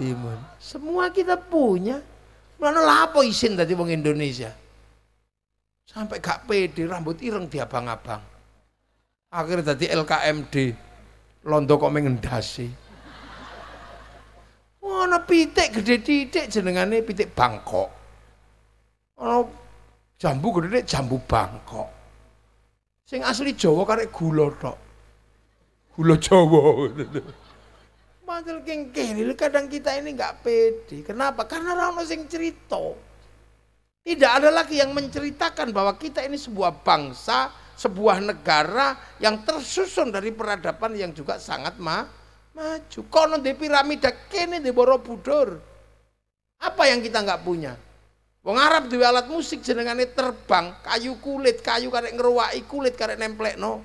timun semua kita punya Mana lapo isin tadi wong Indonesia. Sampai gak pede rambut ireng di abang Akhirnya tadi LKMD londo kok mengendasi. Ono pitik gede titik jenengane pitik Bangkok. Ono jambu gede jambu Bangkok. Sing asli Jawa karek gula tok. Gula Jawa. Mantul king ini, kadang kita ini nggak pede. Kenapa? Karena rano sing cerita. Tidak ada lagi yang menceritakan bahwa kita ini sebuah bangsa, sebuah negara yang tersusun dari peradaban yang juga sangat ma maju. Kono di piramida kene di Borobudur. Apa yang kita nggak punya? Wong Arab di alat musik jenengane terbang, kayu kulit, kayu karek ngeruai kulit karek no.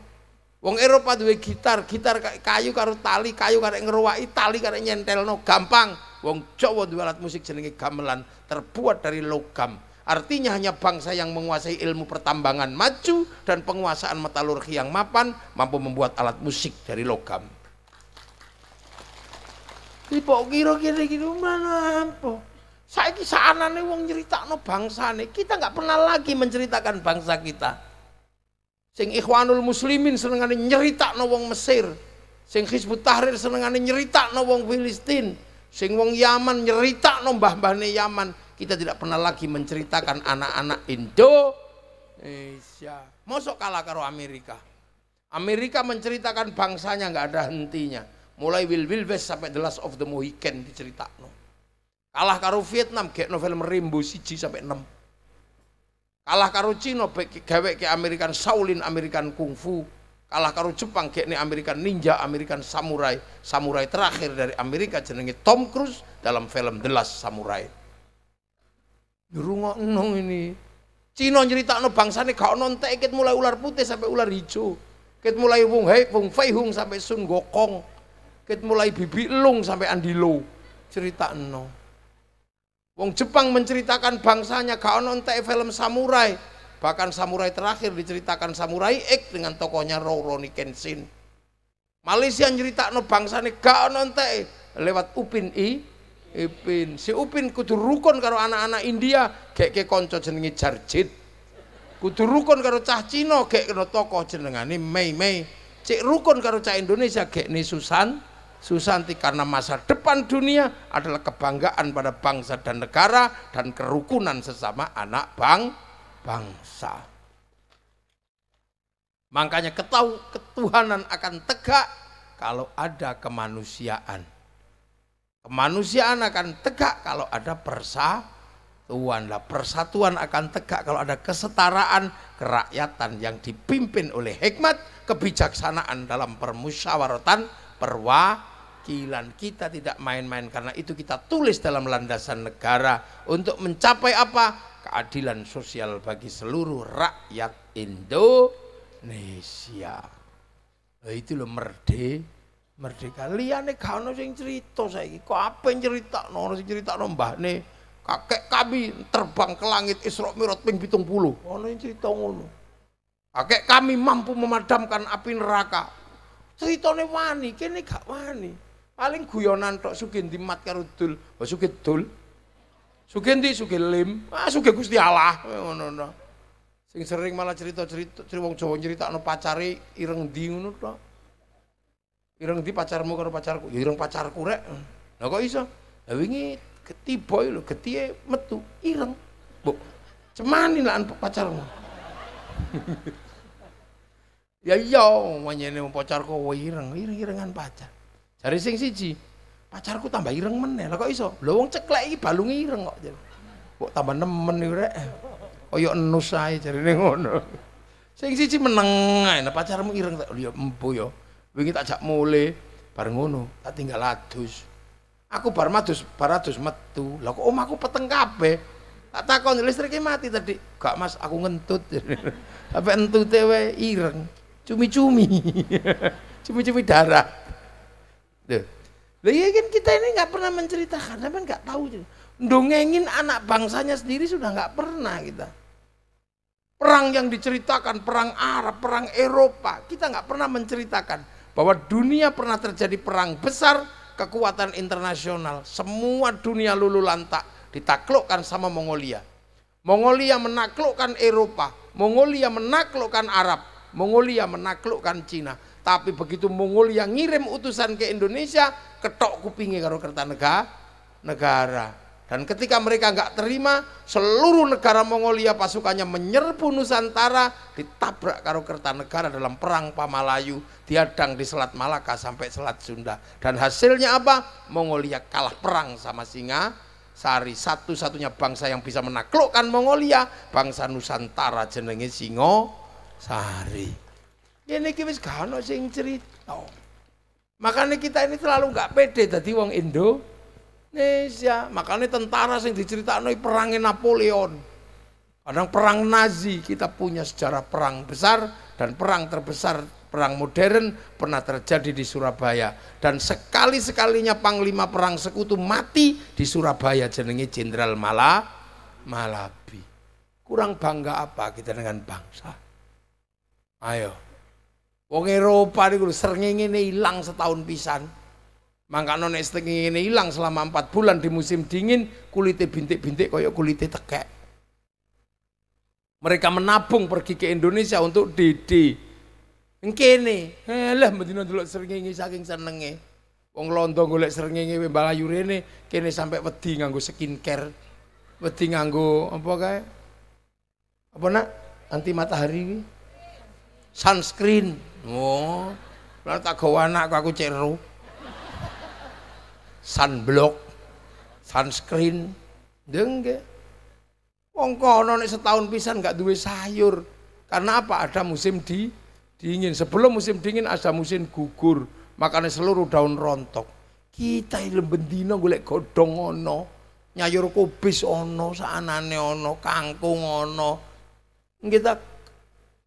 Wong Eropa duwe gitar, gitar kayu karo tali, kayu karo ngeruwaki, tali karek nyentelno, gampang. Wong Jawa duwe alat musik jenenge gamelan, terbuat dari logam. Artinya hanya bangsa yang menguasai ilmu pertambangan maju dan penguasaan metalurgi yang mapan mampu membuat alat musik dari logam. Ibu kira-kira gitu mana apa? Saya kisah nih wong cerita no bangsa nih. Kita nggak pernah lagi menceritakan bangsa kita. Sing Ikhwanul Muslimin senengane nyerita no wong Mesir. Sing Hizbut Tahrir senengane nyerita no wong Filistin. Sing wong Yaman nyerita no mbah-mbahne Yaman. Kita tidak pernah lagi menceritakan anak-anak Indonesia. Mosok kalah karo Amerika. Amerika menceritakan bangsanya nggak ada hentinya. Mulai Will Will West sampai The Last of the Mohican diceritakan. Kalah karo Vietnam, kayak novel merimbu siji sampai 6 kalah karo Cina gawe ke American Shaolin American Kungfu kalah karo Jepang kayak ini American Ninja American Samurai Samurai terakhir dari Amerika jenenge Tom Cruise dalam film The Last Samurai Nyurungok nong ini Cina nyeritakno bangsane gak ono entek mulai ular putih sampai ular hijau ket mulai Wung Hei Wung Fei Hung sampai Sun Gokong ket mulai Bibi Lung sampai Lo cerita no Wong Jepang menceritakan bangsanya kau ono film samurai. Bahkan samurai terakhir diceritakan samurai X dengan tokohnya Rurouni Kenshin. Malaysia nyeritakno bangsane gak ono entek lewat Upin I Ipin. Si Upin kudu rukun karo anak-anak India, kayak konco jenenge Jarjit. Kudu rukun karo cah Cina, gek kena tokoh jenengane Mei Mei. Cek rukun karo cah Indonesia, gekne Susan. Susanti karena masa depan dunia adalah kebanggaan pada bangsa dan negara dan kerukunan sesama anak bang bangsa. Makanya ketahu ketuhanan akan tegak kalau ada kemanusiaan. Kemanusiaan akan tegak kalau ada persatuan. Lah persatuan akan tegak kalau ada kesetaraan kerakyatan yang dipimpin oleh hikmat kebijaksanaan dalam permusyawaratan perwakilan keadilan. Kita tidak main-main karena itu kita tulis dalam landasan negara untuk mencapai apa? Keadilan sosial bagi seluruh rakyat Indonesia. Nah, itu loh merdeka merdeka liane kau ono cerita saiki kok apa yang cerita no ono cerita no nih. kakek kami terbang ke langit Isra Mirot ping puluh. ono sing cerita ngono kakek kami mampu memadamkan api neraka ceritanya wani kini gak wani Paling guyonan tok sugih ndi mat karo dul. Oh sugih dul. Sugih ndi sugih lim. Ah sugih Gusti Allah eh, ngono no Sing sering malah cerita-cerita cerita wong Jawa nyeritakno pacare ireng ndi ngono tok. Ireng ndi pacarmu karo pacarku? Ya ireng pacarku rek. Lah kok iso? Lah wingi ketiba lho getihe metu ireng. Bu. Cemani lah pacarmu. ya iya, wanyene pacarku oh, ireng, ireng-irengan pacar. Dari sing siji, pacarku tambah ireng meneh. Lah kok iso? lo wong ceklek iki balung ireng kok. Kok tambah nemen iki rek. Kaya oh, enus ae jarine ngono. Sing siji meneng ae, nah, pacarmu ireng tak ya empu ya. Wingi tak jak mule bareng ngono, tak tinggal adus. Aku bar madus, bar adus metu. Lah kok omahku peteng kabeh. Tak takon listriknya mati tadi. Gak Mas, aku ngentut. Apa entute wae ireng. Cumi-cumi. Cumi-cumi darah. Iya. Lah iya kan kita ini nggak pernah menceritakan, sampean nggak tahu. Dongengin anak bangsanya sendiri sudah nggak pernah kita. Perang yang diceritakan, perang Arab, perang Eropa, kita nggak pernah menceritakan bahwa dunia pernah terjadi perang besar kekuatan internasional. Semua dunia lulu lantak ditaklukkan sama Mongolia. Mongolia menaklukkan Eropa, Mongolia menaklukkan Arab, Mongolia menaklukkan Cina. Tapi begitu Mongolia ngirim utusan ke Indonesia, ketok kupingnya karo Kertanegara. Negara. Dan ketika mereka nggak terima, seluruh negara Mongolia pasukannya menyerbu Nusantara, ditabrak karo Kertanegara dalam perang Pamalayu, diadang di Selat Malaka sampai Selat Sunda. Dan hasilnya apa? Mongolia kalah perang sama singa. Sari satu-satunya bangsa yang bisa menaklukkan Mongolia, bangsa Nusantara jenenge Singo sehari. Ini kita wis gak sing cerita. Makanya kita ini terlalu nggak pede tadi wong Indonesia. Makanya tentara sing diceritakno perangin Napoleon. Kadang perang Nazi kita punya sejarah perang besar dan perang terbesar perang modern pernah terjadi di Surabaya dan sekali-sekalinya panglima perang sekutu mati di Surabaya jenenge Jenderal Mala Malabi. Kurang bangga apa kita dengan bangsa? Ayo. Wong Eropa niku nih ilang setahun pisan. Mangka nek nih ilang selama empat bulan di musim dingin, kulitnya bintik-bintik kaya kulitnya tekek. Mereka menabung pergi ke Indonesia untuk didi. Engkene, eh, lah betina dulu srengenge saking senenge. Wong Londo golek srengenge mbayu rene, kene sampai wedi nganggo skincare. Wedi nganggo apa kae? Apa nak? Anti matahari iki sunscreen. Oh, lah tak gawa aku ceru. Sunblock, sunscreen, dengge. Wong kono setahun pisan gak duwe sayur. Karena apa? Ada musim di dingin. Sebelum musim dingin ada musim gugur. Makanya seluruh daun rontok. Kita ilmu bendino golek godong ono. Nyayur kubis ono, saanane ono, kangkung ono. Kita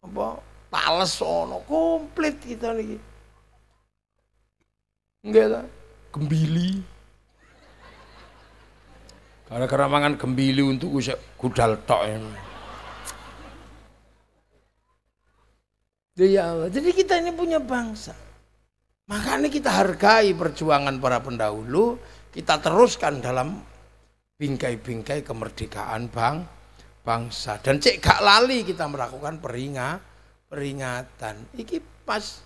apa tales ono komplit kita niki. Enggak lah, Gembili. Gara-gara mangan gembili untuk usia gudal tok ya. Ya Allah. Jadi kita ini punya bangsa. Makanya kita hargai perjuangan para pendahulu, kita teruskan dalam bingkai-bingkai kemerdekaan bang bangsa dan cek gak lali kita melakukan peringat peringatan. Iki pas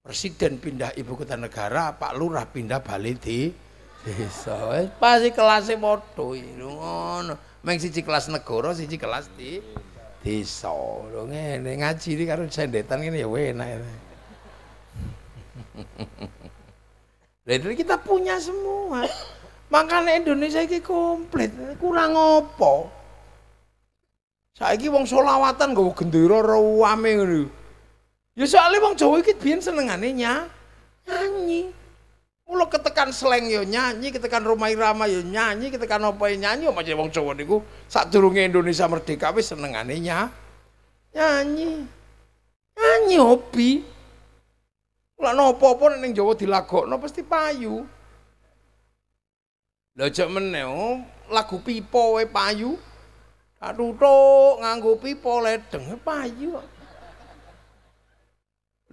presiden pindah ibu kota negara, Pak Lurah pindah Bali di desa. Pasti kelasnya podo ini, Meng siji kelas negara, siji kelas di desa. Lho ngaji iki karo sendetan ini ya enak. Ya. Lah kita punya semua. Makanya Indonesia ini komplit, kurang opo. Saiki wong solawatan gue gendera rawame ngono. Ya soalnya wong Jawa iki biyen senengane nyanyi. Mula ketekan seleng yo ya nyanyi, ketekan rumah irama yo ya nyanyi, ketekan apa ya nyanyi apa jenenge wong Jawa niku sadurunge Indonesia merdeka wis senengane nyanyi. Nyanyi hobi. Lah napa pun ning Jawa dilagokno pasti payu. Lah jek meneh oh, lagu pipo wae payu. Tak tutuk nganggo pipa ledeng ya, payu. Iya,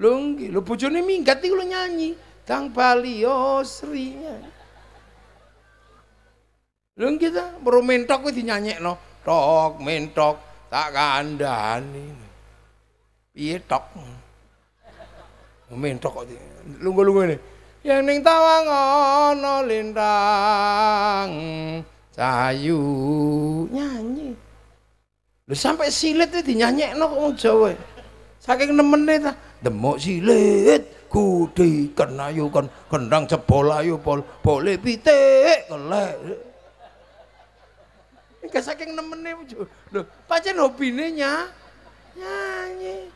lho nggih, lho bojone minggat iku nyanyi. Tang Balio Sri. Lho nggih ta, weruh mentok kuwi dinyanyekno. Tok mentok tak kandhani. Piye tok? Mentok kok lungo-lungo lungguh Yang ning tawang ana lintang Sayu nyanyi. Lu sampai silet itu dinyanyi no kamu jawa. Saking nemen itu, demok silet, gudi, kena yuk kan kendang cebola yuk pol boleh pitik kelek. Enggak saking nemen itu jawa. Lu pacen hobi nya nyanyi.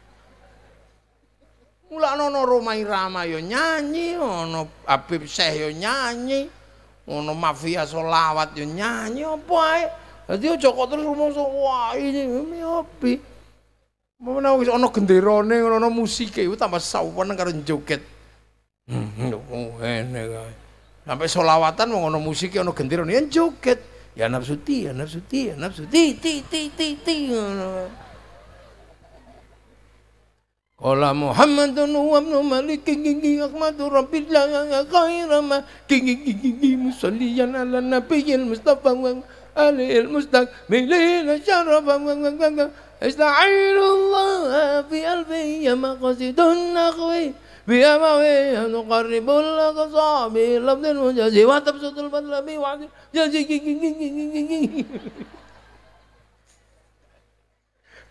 Mula nono romai rama yo nyanyi, nono abib seh yo nyanyi, nono mafia solawat yo nyanyi, apa ya? Jadi aja kok terus so, wah ini miopi. mau wis ono genderane ngono ono musik itu tambah saweneng karena joget. Hmm, ngene Sampai solawatan mau ngono musik ono genderane ya joget. Ya nafsu ti, ya nafsu ti, ya nafsu ti ti ti ti ti ngono. Qala Muhammadun wa ibn Malik gigi Ahmadu Rabbillah khairama gigi gigi musalliyan ala nabiyil Mustafa alil mustaq milil syaraf bang Istighfarullah fi albi ya maqsidun nakwi bi amawi nuqarribul laqsabi labdin mujazi wa tabsutul badlabi wa jazi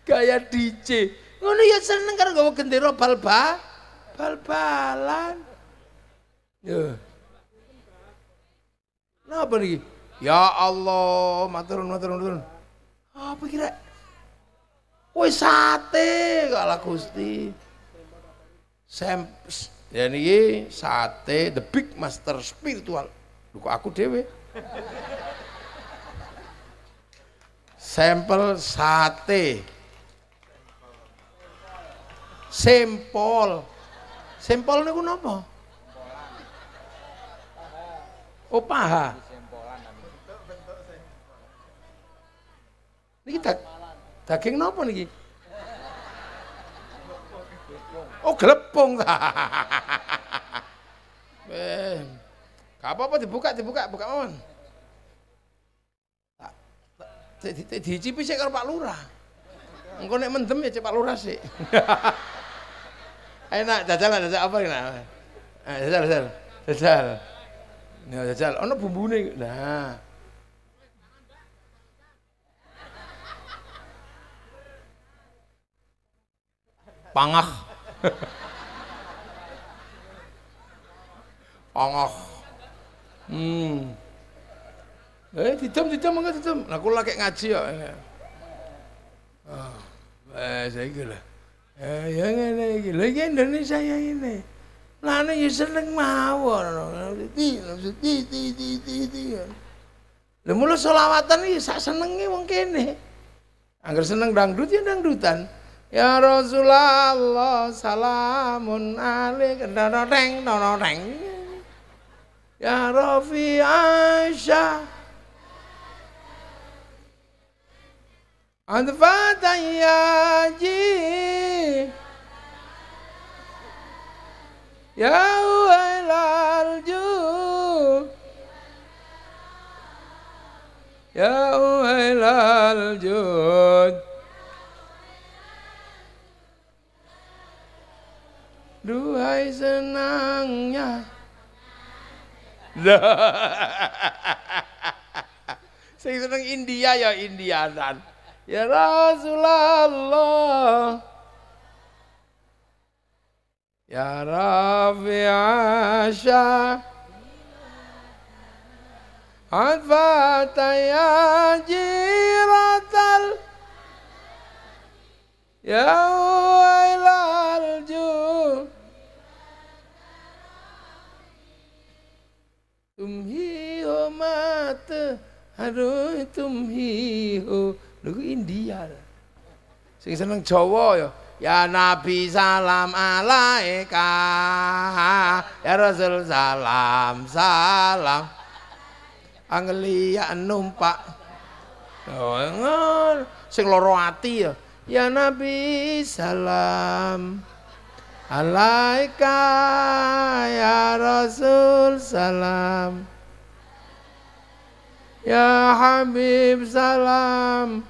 kaya DC ngono ya seneng karo gawa gendera balba balbalan yo ya. napa Ya Allah, maturun maturun maturun. Apa kira? Woi sate kalah Gusti. Sempes ya niki sate the big master spiritual. Lho kok aku dhewe. Sampel sate. Sempol. Sempol niku napa? Oh paha. Niki daging napa niki? Oh, glepung. eh. Gak apa-apa dibuka, dibuka, buka mawon. Dicipi sik karo Pak Lurah. Engko nek mendem ya Pak Lurah sik. Enak jajal jajal apa enak? Eh, jajal jajal. Jajal. Ya jajal ono bumbune. Nah. pangah pangah hmm eh didam didam enggak didam nah kula kayak ngaji ya oh, eh saya gila eh yang ini iki lho eh, ya Indonesia yang ini lah ini ya seneng mawon ti ti ti ti ti ti lha mulo solawatan iki sak senenge mungkin kene Angger seneng dangdut ya dangdutan. Ya Rasulullah salamun alaik dororeng dororeng Ya Rafi Aisyah Adfatan ya ji Ya wailal ju Ya wailal ju Duhai senangnya. Saya senang India ya Indianan. Ya Rasulullah. Ya Rabbi Asya. Anfata ya jiratal. Ya wailal juh. तुम ही हो मात haro tuम ही हो lagu India sing seneng Jawa ya Ya Nabi salam alaika Ya Rasul salam salam Anglia ya numpak Oh, sing loro ati ya. Ya Nabi salam. Alaika ya Rasul salam Ya Habib salam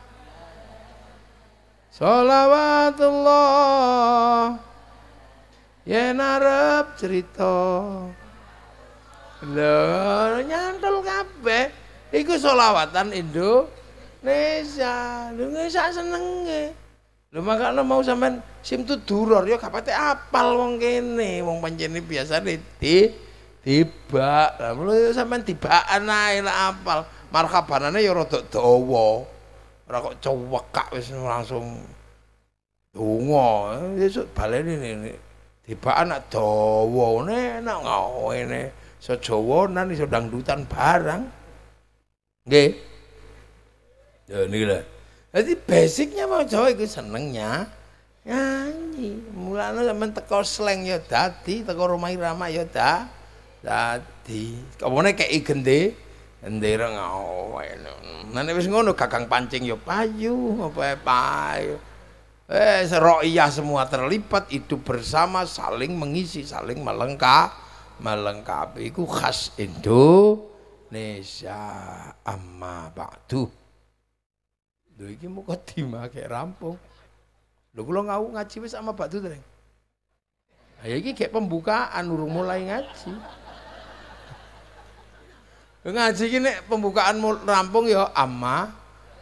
Salawatullah ya narep cerita Lho nyantol kabeh iku selawatan Indonesia lho seneng senenge Lho makane mau sampean sim tu duror ya gak pate apal wong kene, wong panjene biasa di tiba. Lah lho ya sampean tibaan ae lah apal. Marhabanane ya rada dawa. Ora kok kak wis langsung donga. Sesuk ya baleni ini. Tibaan nak dawa enak ngene. Iso Jawanan iso dangdutan barang. Nggih. Ya niki lah. Jadi basicnya mau Jawa itu senengnya nyanyi. Mulanya sampean teko sleng ya dadi, teko rumah irama ya da, dadi. Kepone kei gende gendera ngawene. Nanti wis ngono gagang pancing ya payu, apa ya payu. Eh iya semua terlipat itu bersama saling mengisi, saling melengkap, melengkapi. Iku khas Indonesia amma ba'duh. Lho iki muka dimake rampung. Lho kula ngawu ngaji wis sama Pak Dutreng. Ayo iki kayak pembukaan urung mulai ngaji. ngaji iki nek pembukaan rampung ya ama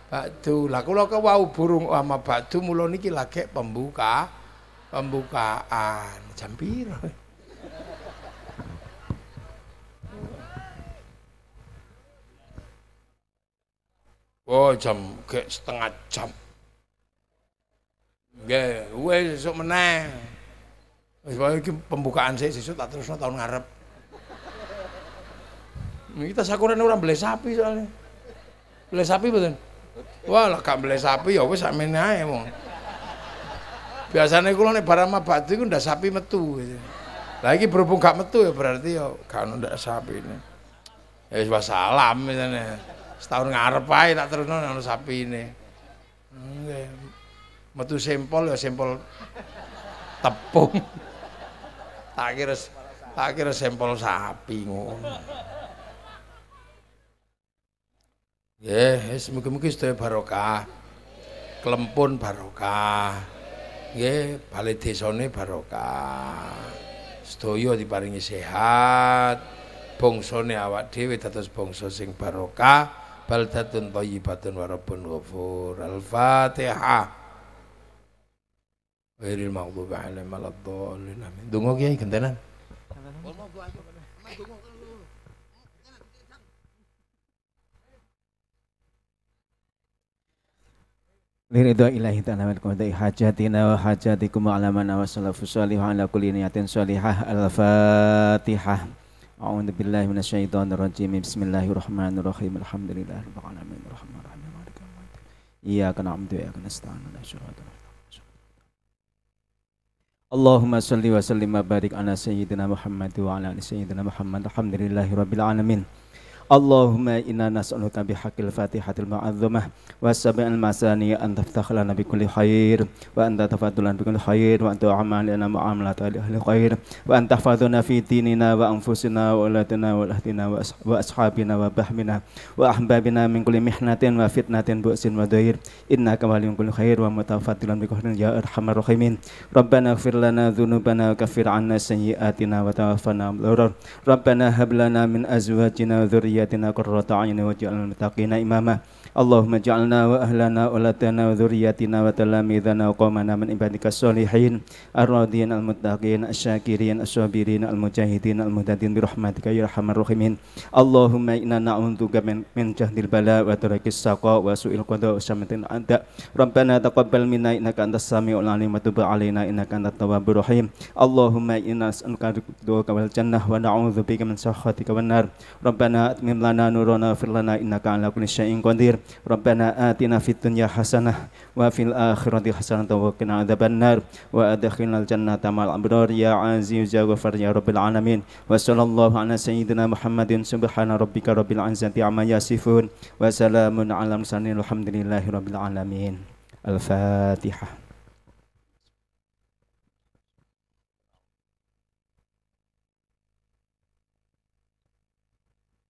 Badu. Lah kula ke wau burung ama Badu mula niki lagi pembuka pembukaan jam Oh jam kayak setengah jam. Nggih, gue sesuk menang. Wis wae pembukaan saya sesuk tak teruslah tahun ngarep. Kita sakuran orang beli sapi soalnya. Beli sapi betul? Wah, lah gak mbelih sapi ya wis sakmene ae wong. Biasanya kula nih barang batu iku ndak sapi metu gitu. berhubung gak metu ya berarti ya gak ono ndak sapi ini. Ya wis salam misalnya. setahun ngarep ae tak terusno ana sapine. Nggih. Metu sempol ya sempol tepung. Tak kira tak sempol sapi ngono. Nggih, yes, mugi-mugi sedaya barokah. Kelempun barokah. Nggih, bali desane barokah. Sedaya diparingi sehat. Bangsane awak dhewe dados bangsa sing barokah. baldatun thayyibatun wa rabbun ghafur al-fatihah ghairil maghdubi alaihim waladdallin amin dongo kiai gentenan Liridho ilahi ta'ala wa kudai hajatina wa hajatikum wa alamana wa salafu salih ala kulli niyatin salihah al-fatihah A'udzu billahi minasyaitonir rajim. Bismillahirrahmanirrahim. Alhamdulillahirabbil alamin. Arrahmanirrahim. Maliki yaumiddin. Iyyaka na'budu wa iyyaka nasta'in. Allahumma shalli wa sallim wa barik ala sayyidina Muhammad wa ala ali sayyidina Muhammad. Alhamdulillahirabbil alamin. Allahumma inna nas'aluka bihaqqil fatihatil mu'azzamah wa sabi'il masani an taftah lana bi kulli khair wa anta tafaddulana bi kulli khair wa anta amalana mu'amalat ali ahli khair wa anta tahfazuna fi dinina wa anfusina wa ulatina wa ahlina wa ashabina wa bahmina wa ahbabina min kulli mihnatin wa fitnatin bu'sin wa dhair innaka waliyun kulli khair wa mutafaddilan bi kulli ya arhamar rahimin rabbana ighfir lana dhunubana wa kaffir 'anna sayyi'atina wa tawaffana mabrur rabbana hab lana min azwajina wa dhurriyyatina zurriyyatina qurrata a'yunin waj'alna muttaqina imama Allahumma ja'alna wa ahlana wa latana wa dhuryatina wa talamidana wa qawmana min ibadika salihin ar-radin al-muttaqin asyakirin asyabirin al-mujahidin al-muhtadin birahmatika ya rahman rahimin Allahumma inna na'udzuka min, min jahdil bala wa turakis saqa wa su'il qadha wa syamatin ada Rabbana taqabbal minna innaka antas sami'ul alim wa tub alaina innaka anta tawabur rahim Allahumma inna as'aluka ridwaka wal jannah wa bika min sakhatika wa nar Rabbana atmim lana nurana firlana lana innaka ala kulli syai'in qadir Rabbana atina fid dunya hasanah wa fil akhirati hasanah wa qina adzabannar wa adkhilnal jannata ma'al abrar ya aziz ya ghafar ya rabbil alamin. Wa sallallahu ala sayyidina Muhammadin subhana rabbika rabbil izzati amma yasifun wa salamun ala mursalin alhamdulillahi rabbil alamin. Al-Fatihah.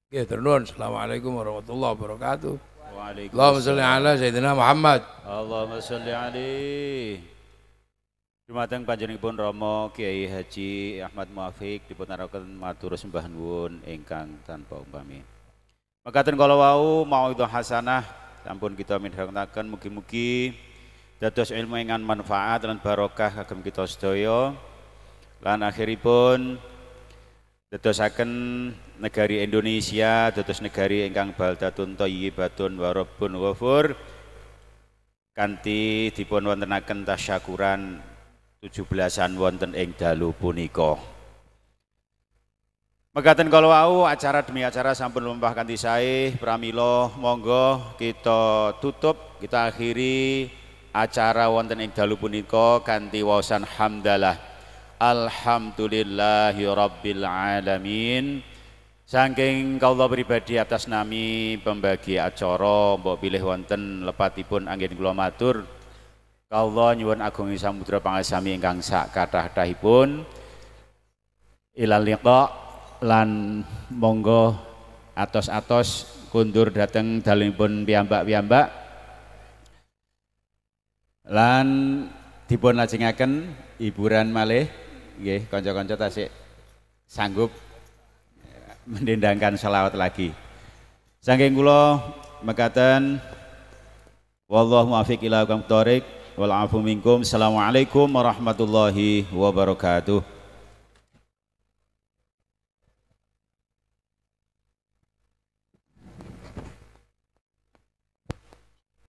Ya, ternuan. Assalamualaikum warahmatullahi wabarakatuh. عليك اللهم صل على سيدنا محمد اللهم صل عليه Dumateng panjenenganipun Rama Kiai Haji Ahmad Muafik dipunaraken matur sembah nuwun ingkang tanpa umpami. Mekaten kala wau itu hasanah sampun kita katakan mugi-mugi dados ilmu ingkang manfaat lan barokah kagem kita sedaya. Lan akhiripun dadosaken negari Indonesia dados negari ingkang baldatun thayyibatun wa rabbun ghafur kanthi dipun wontenaken tasyakuran 17-an wonten ing dalu punika. Mekaten kalau wau acara demi acara sampun lumpah kanthi sae pramila monggo kita tutup kita akhiri acara wonten ing dalu punika kanthi wasan hamdalah alhamdulillahi alamin Saking kalau pribadi atas nami pembagi acoro, mbok pilih wonten lepatipun angin kula matur. Allah nyuwun agung samudra pangasami ingkang sak kathah-kathahipun. Ilal liqa lan monggo atos-atos kundur dateng dalipun piyambak-piyambak. Lan dipun lajengaken hiburan malih nggih konco-konco tasik sanggup mendendangkan salawat lagi. Saking kula mekaten wallahu muwaffiq ila aqwamit thoriq wal afu minkum. Assalamualaikum warahmatullahi wabarakatuh.